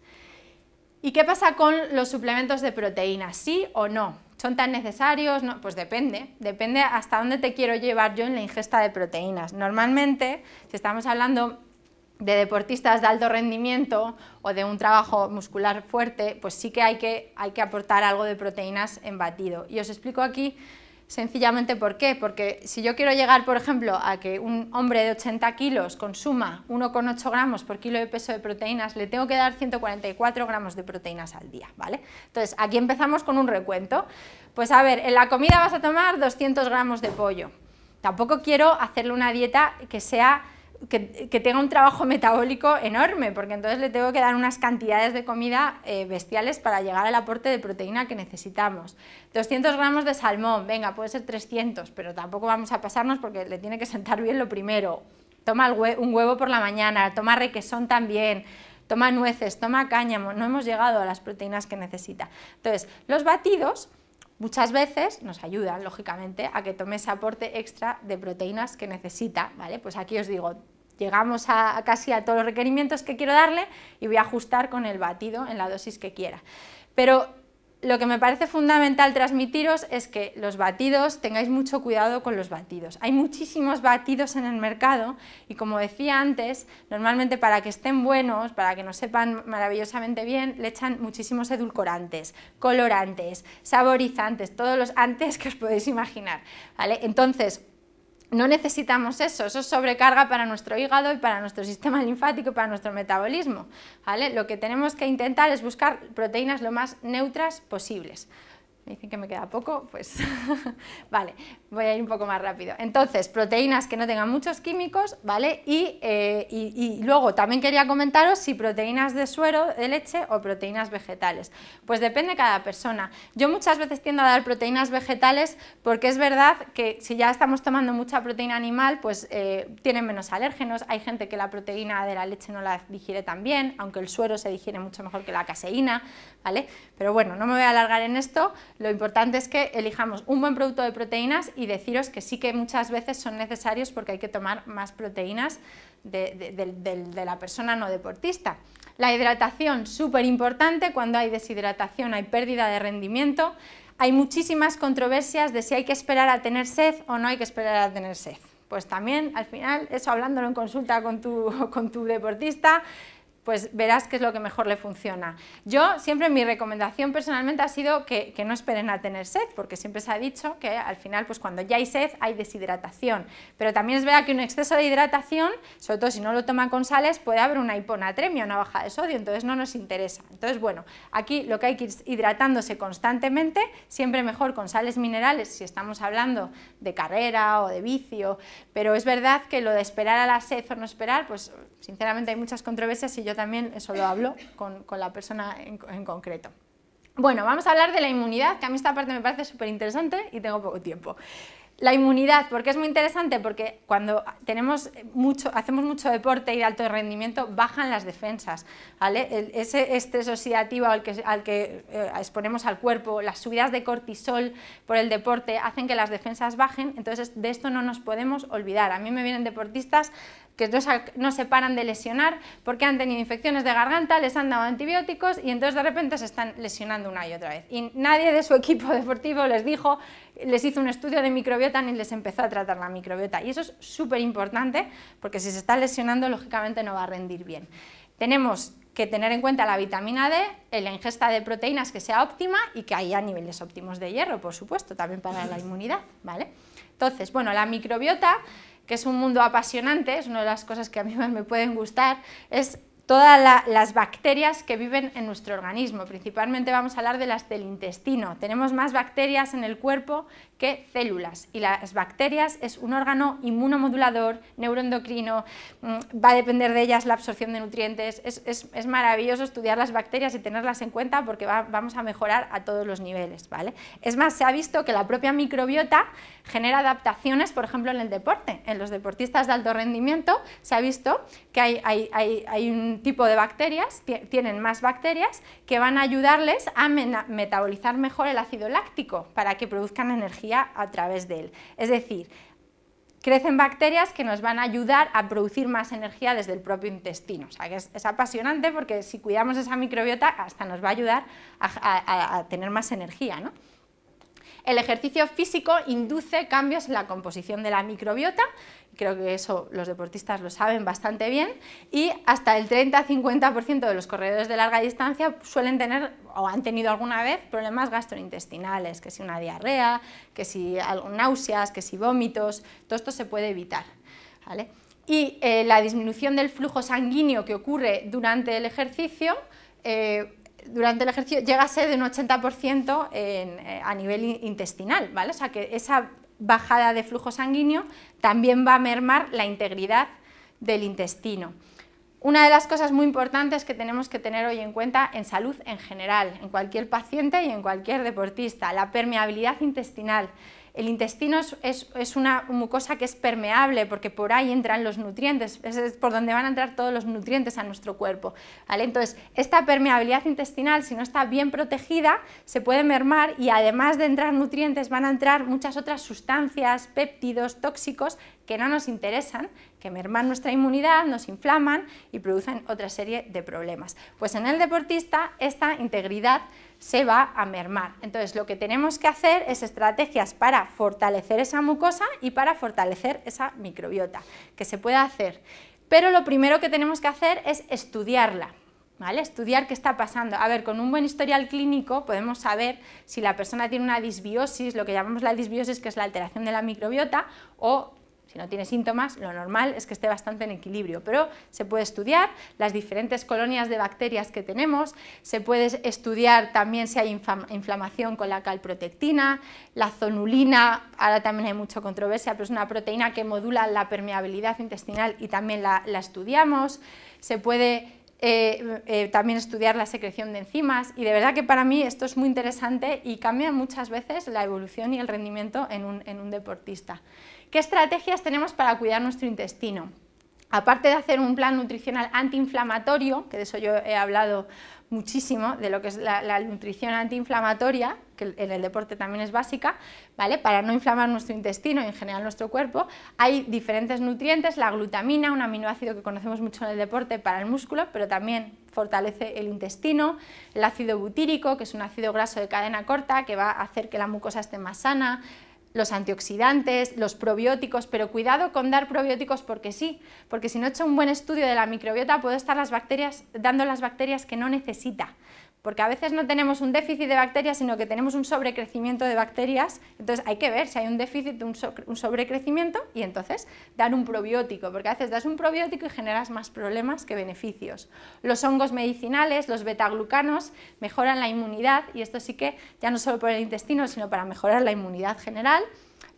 ¿Y qué pasa con los suplementos de proteínas? ¿Sí o no? ¿Son tan necesarios? pues depende, depende hasta dónde te quiero llevar yo en la ingesta de proteínas. Normalmente, si estamos hablando de deportistas de alto rendimiento o de un trabajo muscular fuerte, pues sí que hay que, hay que aportar algo de proteínas en batido. Y os explico aquí Sencillamente, ¿por qué? Porque si yo quiero llegar, por ejemplo, a que un hombre de 80 kilos consuma 1,8 gramos por kilo de peso de proteínas, le tengo que dar 144 gramos de proteínas al día, ¿vale? Entonces, aquí empezamos con un recuento. Pues a ver, en la comida vas a tomar 200 gramos de pollo. Tampoco quiero hacerle una dieta que sea que, tenga un trabajo metabólico enorme, porque entonces le tengo que dar unas cantidades de comida eh, bestiales para llegar al aporte de proteína que necesitamos. 200 gramos de salmón, venga, puede ser 300, pero tampoco vamos a pasarnos porque le tiene que sentar bien lo primero. Toma un huevo por la mañana, toma requesón también, toma nueces, toma cáñamo, no hemos llegado a las proteínas que necesita. Entonces, los batidos Muchas veces nos ayudan, lógicamente, a que tome ese aporte extra de proteínas que necesita, ¿vale? Pues aquí os digo, llegamos a, casi a todos los requerimientos que quiero darle y voy a ajustar con el batido en la dosis que quiera. Pero lo que me parece fundamental transmitiros es que los batidos, tengáis mucho cuidado con los batidos. Hay muchísimos batidos en el mercado y como decía antes, normalmente para que estén buenos, para que nos sepan maravillosamente bien, le echan muchísimos edulcorantes, colorantes, saborizantes, todos los antes que os podéis imaginar. ¿vale? Entonces, no necesitamos eso, eso es sobrecarga para nuestro hígado y para nuestro sistema linfático y para nuestro metabolismo. ¿vale? Lo que tenemos que intentar es buscar proteínas lo más neutras posibles. Me dicen que me queda poco, pues (laughs) vale voy a ir un poco más rápido. Entonces, proteínas que no tengan muchos químicos, ¿vale? Eh, y, luego también quería comentaros si proteínas de suero, de leche o proteínas vegetales. Pues depende de cada persona. Yo muchas veces tiendo a dar proteínas vegetales porque es verdad que si ya estamos tomando mucha proteína animal, pues eh, tienen menos alérgenos. Hay gente que la proteína de la leche no la digiere tan bien, aunque el suero se digiere mucho mejor que la caseína, ¿vale? Pero bueno, no me voy a alargar en esto. Lo importante es que elijamos un buen producto de proteínas y y deciros que sí que muchas veces son necesarios porque hay que tomar más proteínas de, la persona no deportista. La hidratación, súper importante, cuando hay deshidratación hay pérdida de rendimiento, hay muchísimas controversias de si hay que esperar a tener sed o no hay que esperar a tener sed. Pues también, al final, eso hablándolo en consulta con tu, (laughs) con tu deportista, pues verás qué es lo que mejor le funciona. Yo siempre mi recomendación personalmente ha sido que, no esperen a tener sed, porque siempre se ha dicho que al final, pues cuando ya hay sed, hay deshidratación. Pero también es verdad que un exceso de hidratación, sobre todo si no lo toman con sales, puede haber una hiponatremia, una baja de sodio, entonces no nos interesa. Entonces, bueno, aquí lo que hay que ir hidratándose constantemente, siempre mejor con sales minerales, si estamos hablando de carrera o de vicio, pero es verdad que lo de esperar a la sed o no esperar, pues sinceramente hay muchas controversias y yo también eso lo hablo con, la persona en, concreto. Bueno, vamos a hablar de la inmunidad, que a mí esta parte me parece súper interesante y tengo poco tiempo. La inmunidad, porque es muy interesante, porque cuando tenemos mucho, hacemos mucho deporte y de alto rendimiento, bajan las defensas. ese estrés oxidativo al que, al que eh, exponemos al cuerpo, las subidas de cortisol por el deporte hacen que las defensas bajen, entonces de esto no nos podemos olvidar. A mí me vienen deportistas que no se paran de lesionar porque han tenido infecciones de garganta, les han dado antibióticos y entonces de repente se están lesionando una y otra vez. Y nadie de su equipo deportivo les dijo, les hizo un estudio de microbiota ni les empezó a tratar la microbiota. Y eso es súper importante porque si se está lesionando, lógicamente no va a rendir bien. Tenemos que tener en cuenta la vitamina D, eh, la ingesta de proteínas que sea óptima y que haya niveles óptimos de hierro, por supuesto, también para la inmunidad, ¿vale? Entonces, bueno, la microbiota que es un mundo apasionante, es una de las cosas que a mí más me pueden gustar, es todas las bacterias que viven en nuestro organismo. Principalmente vamos a hablar de las del intestino. Tenemos más bacterias en el cuerpo que células y las bacterias es un órgano inmunomodulador, neuroendocrino, mm, va a depender de ellas la absorción de nutrientes. Es, maravilloso estudiar las bacterias y tenerlas en cuenta porque vamos a mejorar a todos los niveles. ¿vale? Es más, se ha visto que la propia microbiota genera adaptaciones, por ejemplo, en el deporte. En los deportistas de alto rendimiento se ha visto que hay, hay un tipo de bacterias, tienen más bacterias que van a ayudarles a metabolizar mejor el ácido láctico para que produzcan energía a través de él. Es decir, crecen bacterias que nos van a ayudar a producir más energía desde el propio intestino. O sea, que es, apasionante porque si cuidamos esa microbiota hasta nos va a ayudar a, a tener más energía, ¿no? El ejercicio físico induce cambios en la composición de la microbiota, creo que eso los deportistas lo saben bastante bien, y hasta el 30-50% de los corredores de larga distancia suelen tener o han tenido alguna vez problemas gastrointestinales, que si una diarrea, que si náuseas, que si vómitos, todo esto se puede evitar. Y eh, la disminución del flujo sanguíneo que ocurre durante el ejercicio eh, durante el ejercicio llegase de un 80% eh, a nivel intestinal, O sea que esa bajada de flujo sanguíneo también va a mermar la integridad del intestino. Una de las cosas muy importantes que tenemos que tener hoy en cuenta en salud en general, en cualquier paciente y en cualquier deportista, la permeabilidad intestinal. El intestino es, una mucosa que es permeable porque por ahí entran los nutrientes, es, por donde van a entrar todos los nutrientes a nuestro cuerpo. Entonces, esta permeabilidad intestinal, si no está bien protegida, se puede mermar y además de entrar nutrientes van a entrar muchas otras sustancias, péptidos, tóxicos que no nos interesan, que merman nuestra inmunidad, nos inflaman y producen otra serie de problemas. Pues en el deportista esta integridad se va a mermar. Entonces lo que tenemos que hacer es estrategias para fortalecer esa mucosa y para fortalecer esa microbiota, que se puede hacer. Pero lo primero que tenemos que hacer es estudiarla, ¿Vale? Estudiar qué está pasando. A ver, con un buen historial clínico podemos saber si la persona tiene una disbiosis, lo que llamamos la disbiosis, que es la alteración de la microbiota, o si no tiene síntomas, lo normal es que esté bastante en equilibrio, pero se puede estudiar las diferentes colonias de bacterias que tenemos, se puede estudiar también si hay inflamación con la calprotectina, la zonulina, ahora también hay mucha controversia, pero es una proteína que modula la permeabilidad intestinal y también la, estudiamos, se puede eh, eh, también estudiar la secreción de enzimas y de verdad que para mí esto es muy interesante y cambia muchas veces la evolución y el rendimiento en un deportista. ¿Qué estrategias tenemos para cuidar nuestro intestino? Aparte de hacer un plan nutricional antiinflamatorio, que de eso yo he hablado muchísimo, de lo que es la, nutrición antiinflamatoria, que en el deporte también es básica, ¿vale? Para no inflamar nuestro intestino y en general nuestro cuerpo, hay diferentes nutrientes, la glutamina, un aminoácido que conocemos mucho en el deporte para el músculo, pero también fortalece el intestino, el ácido butírico, que es un ácido graso de cadena corta que va a hacer que la mucosa esté más sana, los antioxidantes, los probióticos, pero cuidado con dar probióticos porque sí, porque si no he hecho un buen estudio de la microbiota puedo estar las bacterias, dando las bacterias que no necesita porque a veces no tenemos un déficit de bacterias, sino que tenemos un sobrecrecimiento de bacterias, entonces hay que ver si hay un déficit, un, sobrecrecimiento, y entonces dar un probiótico, porque a veces das un probiótico y generas más problemas que beneficios. Los hongos medicinales, los betaglucanos, mejoran la inmunidad, y esto sí que ya no solo por el intestino, sino para mejorar la inmunidad general.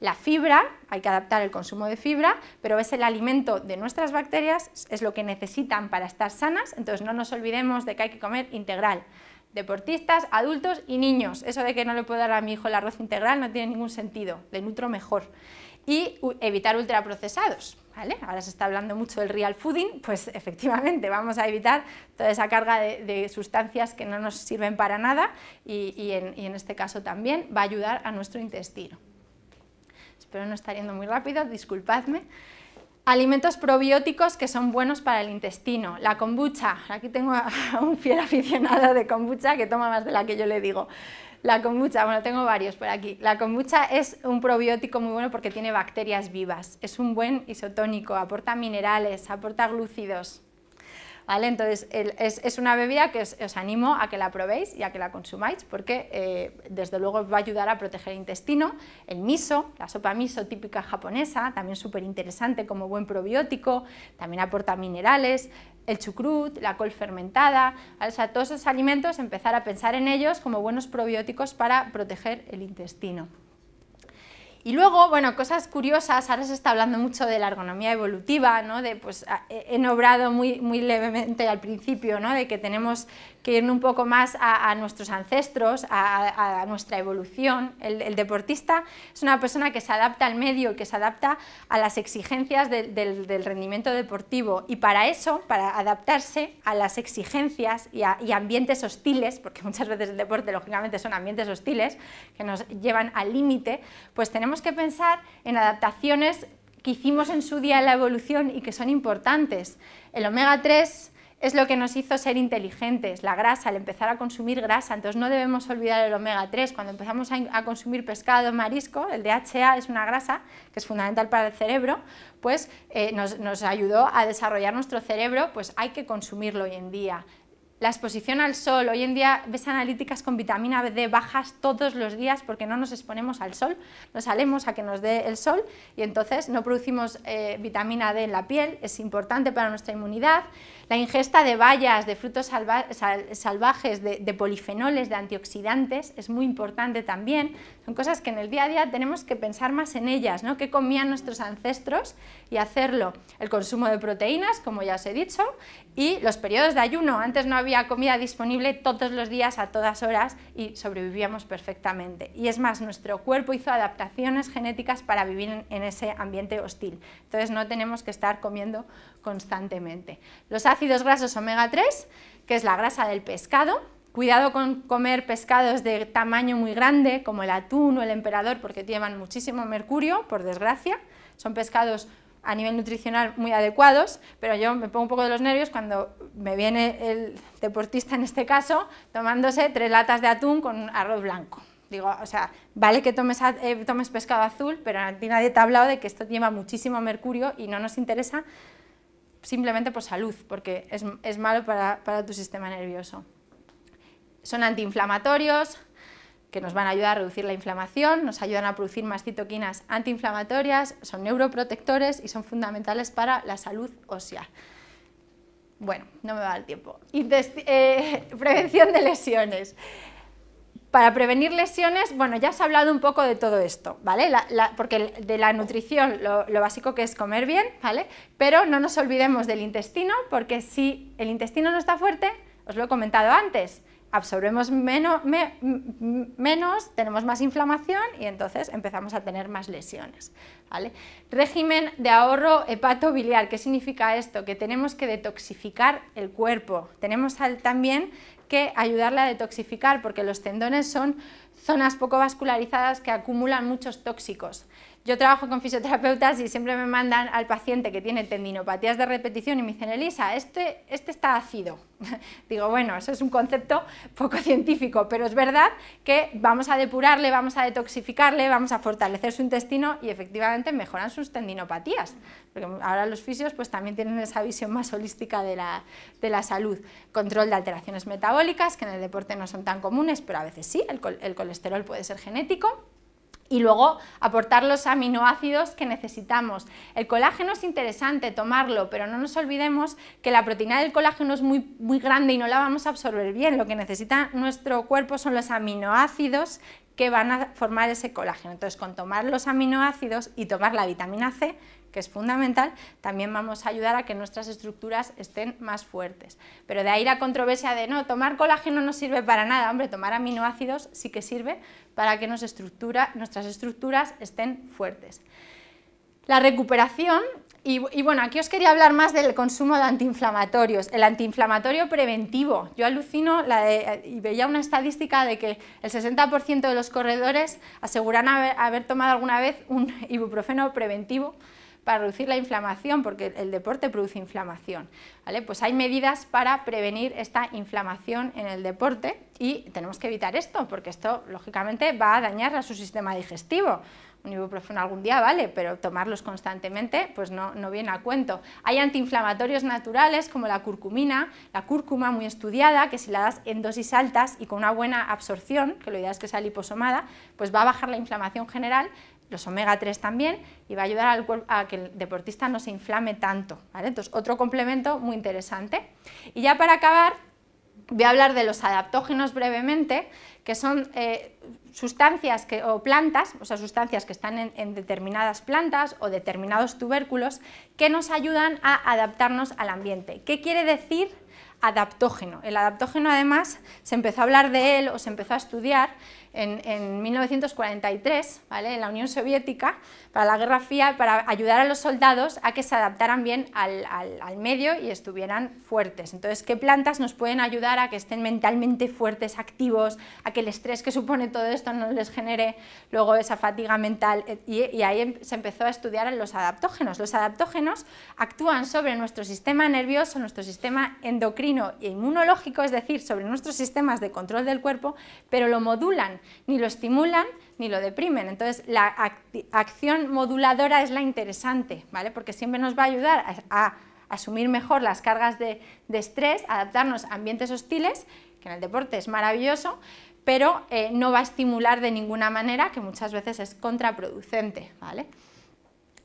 La fibra, hay que adaptar el consumo de fibra, pero es el alimento de nuestras bacterias, es lo que necesitan para estar sanas, entonces no nos olvidemos de que hay que comer integral deportistas, adultos y niños. Eso de que no le puedo dar a mi hijo el arroz integral no tiene ningún sentido, le nutro mejor. Y evitar ultraprocesados, ¿vale? Ahora se está hablando mucho del real fooding, pues (laughs) efectivamente vamos a evitar toda esa carga de, sustancias que no nos sirven para nada y, en, y en este caso también va a ayudar a nuestro intestino. Espero no estar yendo muy rápido, disculpadme. Alimentos probióticos que son buenos para el intestino. La kombucha. Aquí tengo a (laughs) un fiel aficionado de kombucha que toma más de la que yo le digo. La kombucha, bueno, tengo varios por aquí. La kombucha es un probiótico muy bueno porque tiene bacterias vivas. Es un buen isotónico, aporta minerales, aporta glúcidos, entonces, es, una bebida que os, animo a que la probéis y a que la consumáis porque eh, desde luego va a ayudar a proteger el intestino. El miso, la sopa miso típica japonesa, también súper interesante como buen probiótico, también aporta minerales, el chucrut, la col fermentada, o sea, todos esos alimentos, empezar a pensar en ellos como buenos probióticos para proteger el intestino. Y luego, bueno, cosas curiosas, ahora se está hablando mucho de la ergonomía evolutiva, ¿no? De, pues, he, muy, muy levemente al principio, ¿no? De que tenemos que ir un poco más a, nuestros ancestros, a, nuestra evolución. El, deportista es una persona que se adapta al medio, que se adapta a las exigencias del, rendimiento deportivo y para eso, para adaptarse a las exigencias y, a, y ambientes hostiles, porque muchas veces el deporte lógicamente son ambientes hostiles que nos llevan al límite, pues tenemos que pensar en adaptaciones que hicimos en su día en la evolución y que son importantes. El omega 3 es lo que nos hizo ser inteligentes, la grasa, al empezar a consumir grasa. Entonces no debemos olvidar el omega 3. Cuando empezamos a, consumir pescado, marisco, el DHA es una grasa que es fundamental para el cerebro, pues eh, nos, ayudó a desarrollar nuestro cerebro, pues hay que consumirlo hoy en día. La exposición al sol, hoy en día ves analíticas con vitamina D bajas todos los días porque no nos exponemos al sol, no salemos a que nos dé el sol y entonces no producimos eh, vitamina D en la piel, es importante para nuestra inmunidad. La ingesta de bayas, de frutos salvajes, de, de polifenoles, de antioxidantes, es muy importante también. Son cosas que en el día a día tenemos que pensar más en ellas, ¿no? ¿Qué comían nuestros ancestros? Y hacerlo. El consumo de proteínas, como ya os he dicho, y los periodos de ayuno. Antes no había había comida disponible todos los días a todas horas y sobrevivíamos perfectamente. Y es más, nuestro cuerpo hizo adaptaciones genéticas para vivir en ese ambiente hostil. Entonces no tenemos que estar comiendo constantemente. Los ácidos grasos omega 3, que es la grasa del pescado, Cuidado con comer pescados de tamaño muy grande, como el atún o el emperador, porque llevan muchísimo mercurio, por desgracia. Son pescados a nivel nutricional muy adecuados, pero yo me pongo un poco de los nervios cuando me viene el deportista en este caso tomándose tres latas de atún con arroz blanco. Digo, o sea, vale que tomes, eh, tomes pescado azul, pero nadie te ha hablado de que esto lleva muchísimo mercurio y no nos interesa simplemente por salud, porque es, malo para, para tu sistema nervioso. Son antiinflamatorios, que nos van a ayudar a reducir la inflamación, nos ayudan a producir más citoquinas antiinflamatorias, son neuroprotectores y son fundamentales para la salud ósea. Bueno, no me va el tiempo. Eh, (laughs) prevención de lesiones. Para prevenir lesiones, bueno, ya se ha hablado un poco de todo esto, ¿vale? porque de la nutrición lo, básico que es comer bien, ¿vale? Pero no nos olvidemos del intestino, porque si el intestino no está fuerte, os lo he comentado antes, absorbemos menos, tenemos más inflamación y entonces empezamos a tener más lesiones. Régimen de ahorro hepato biliar, ¿qué significa esto? Que tenemos que detoxificar el cuerpo, tenemos también que ayudarle a detoxificar porque los tendones son zonas poco vascularizadas que acumulan muchos tóxicos. Yo trabajo con fisioterapeutas y siempre me mandan al paciente que tiene tendinopatías de repetición y me dicen, Elisa, este, este está ácido. (laughs) Digo, bueno, eso es un concepto poco científico, pero es verdad que vamos a depurarle, vamos a detoxificarle, vamos a fortalecer su intestino y efectivamente mejoran sus tendinopatías. Porque ahora los fisios pues, también tienen esa visión más holística de la, salud. Control de alteraciones metabólicas, que en el deporte no son tan comunes, pero a veces sí, el colesterol puede ser genético y luego aportar los aminoácidos que necesitamos. El colágeno es interesante tomarlo, pero no nos olvidemos que la proteína del colágeno es muy, muy grande y no la vamos a absorber bien. Lo que necesita nuestro cuerpo son los aminoácidos que van a formar ese colágeno. Entonces, con tomar los aminoácidos y tomar la vitamina C, que es fundamental, también vamos a ayudar a que nuestras estructuras estén más fuertes. Pero de ahí la controversia de no, tomar colágeno no sirve para nada, hombre, tomar aminoácidos sí que sirve para que nuestras estructuras estén fuertes la recuperación, y, bueno, aquí os quería hablar más del consumo de antiinflamatorios, el antiinflamatorio preventivo. Yo alucino eh, y veía una estadística de que el 60% de los corredores aseguran haber, tomado alguna vez un (laughs) ibuprofeno preventivo para reducir la inflamación, porque el deporte produce inflamación. ¿vale? Pues hay medidas para prevenir esta inflamación en el deporte y tenemos que evitar esto, porque esto lógicamente va a dañar a su sistema digestivo. Un ibuprofeno algún día vale, pero tomarlos constantemente pues no, no viene a cuento. Hay antiinflamatorios naturales como la curcumina, la cúrcuma muy estudiada, que si la das en dosis altas y con una buena absorción, que lo ideal es que sea liposomada, pues va a bajar la inflamación general, los omega 3 también, y va a ayudar al cuerpo, a que el deportista no se inflame tanto. ¿vale? Entonces, otro complemento muy interesante. Y ya para acabar, Voy a hablar de los adaptógenos brevemente, que son eh, sustancias o plantas, o sea, sustancias que están en, determinadas plantas o determinados tubérculos que nos ayudan a adaptarnos al ambiente. ¿Qué quiere decir adaptógeno? El adaptógeno, además, se empezó a hablar de él o se empezó a estudiar en, en 1943, ¿vale? en la Unión Soviética, para la Guerra para ayudar a los soldados a que se adaptaran bien al, medio y estuvieran fuertes. Entonces, ¿qué plantas nos pueden ayudar a que estén mentalmente fuertes, activos, a que el estrés que supone todo esto no les genere luego esa fatiga mental? Eh, y, y ahí em, se empezó a estudiar los adaptógenos. Los adaptógenos actúan sobre nuestro sistema nervioso, nuestro sistema endocrino e inmunológico, es decir, sobre nuestros sistemas de control del cuerpo, pero lo modulan ni lo estimulan ni lo deprimen. Entonces, la acción moduladora es la interesante, ¿vale? Porque siempre nos va a ayudar a, asumir mejor las cargas de, estrés, adaptarnos a ambientes hostiles, que en el deporte es maravilloso, pero eh, no va a estimular de ninguna manera, que muchas veces es contraproducente, ¿vale?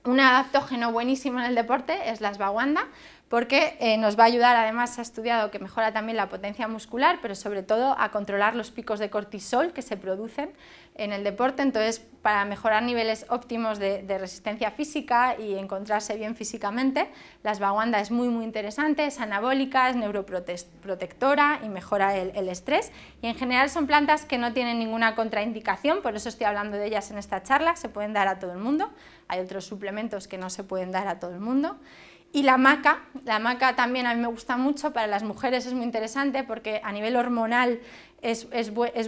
Un adaptógeno buenísimo en el deporte es la ashwagandha porque eh, nos va a ayudar, además se ha estudiado que mejora también la potencia muscular, pero sobre todo a controlar los picos de cortisol que se producen en el deporte, entonces para mejorar niveles óptimos de, resistencia física y encontrarse bien físicamente, la ashwagandha es muy muy interesante, es anabólica, es neuroprotectora y mejora el estrés, y en general son plantas que no tienen ninguna contraindicación, por eso estoy hablando de ellas en esta charla, se pueden dar a todo el mundo, hay otros suplementos que no se pueden dar a todo el mundo. Y la maca, la maca también a mí me gusta mucho, para las mujeres es muy interesante porque a nivel hormonal es,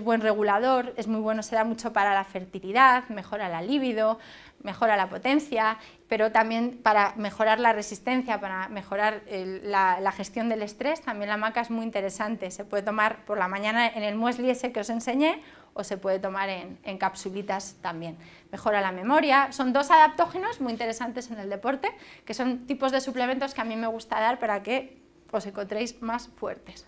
buen regulador, es muy bueno, se da mucho para la fertilidad, mejora la libido, mejora la potencia, pero también para mejorar la resistencia, para mejorar la, la, gestión del estrés, también la maca es muy interesante, se puede tomar por la mañana en el muesli ese que os enseñé o se puede tomar en, capsulitas también. Mejora la memoria. Son dos adaptógenos muy interesantes en el deporte, que son tipos de suplementos que a mí me gusta dar para que os encontréis más fuertes.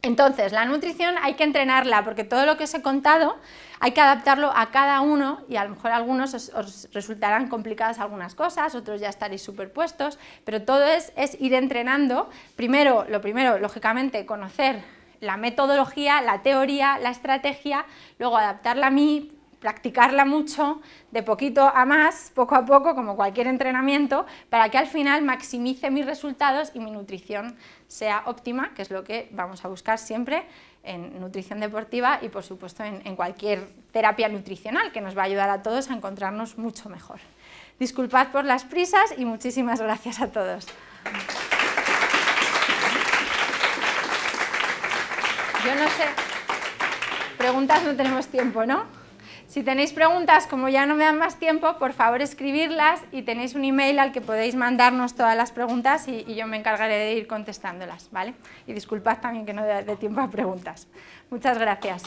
Entonces, la nutrición hay que entrenarla, porque todo lo que os he contado hay que adaptarlo a cada uno y a lo mejor algunos os, resultarán complicadas algunas cosas, otros ya estaréis superpuestos, pero todo es, es ir entrenando, primero, lo primero, lógicamente, conocer la metodología, la teoría, la estrategia, luego adaptarla a mí, practicarla mucho, de poquito a más, poco a poco, como cualquier entrenamiento, para que al final maximice mis resultados y mi nutrición sea óptima, que es lo que vamos a buscar siempre en nutrición deportiva y por supuesto en, cualquier terapia nutricional que nos va a ayudar a todos a encontrarnos mucho mejor. Disculpad por las prisas y muchísimas gracias a todos. Yo no sé. Preguntas no tenemos tiempo, ¿no? Si tenéis preguntas, como ya no me dan más tiempo, por favor escribirlas y tenéis un email al que podéis mandarnos todas las preguntas y, yo me encargaré de ir contestándolas, ¿vale? Y disculpad también que no de tiempo a preguntas. Muchas gracias.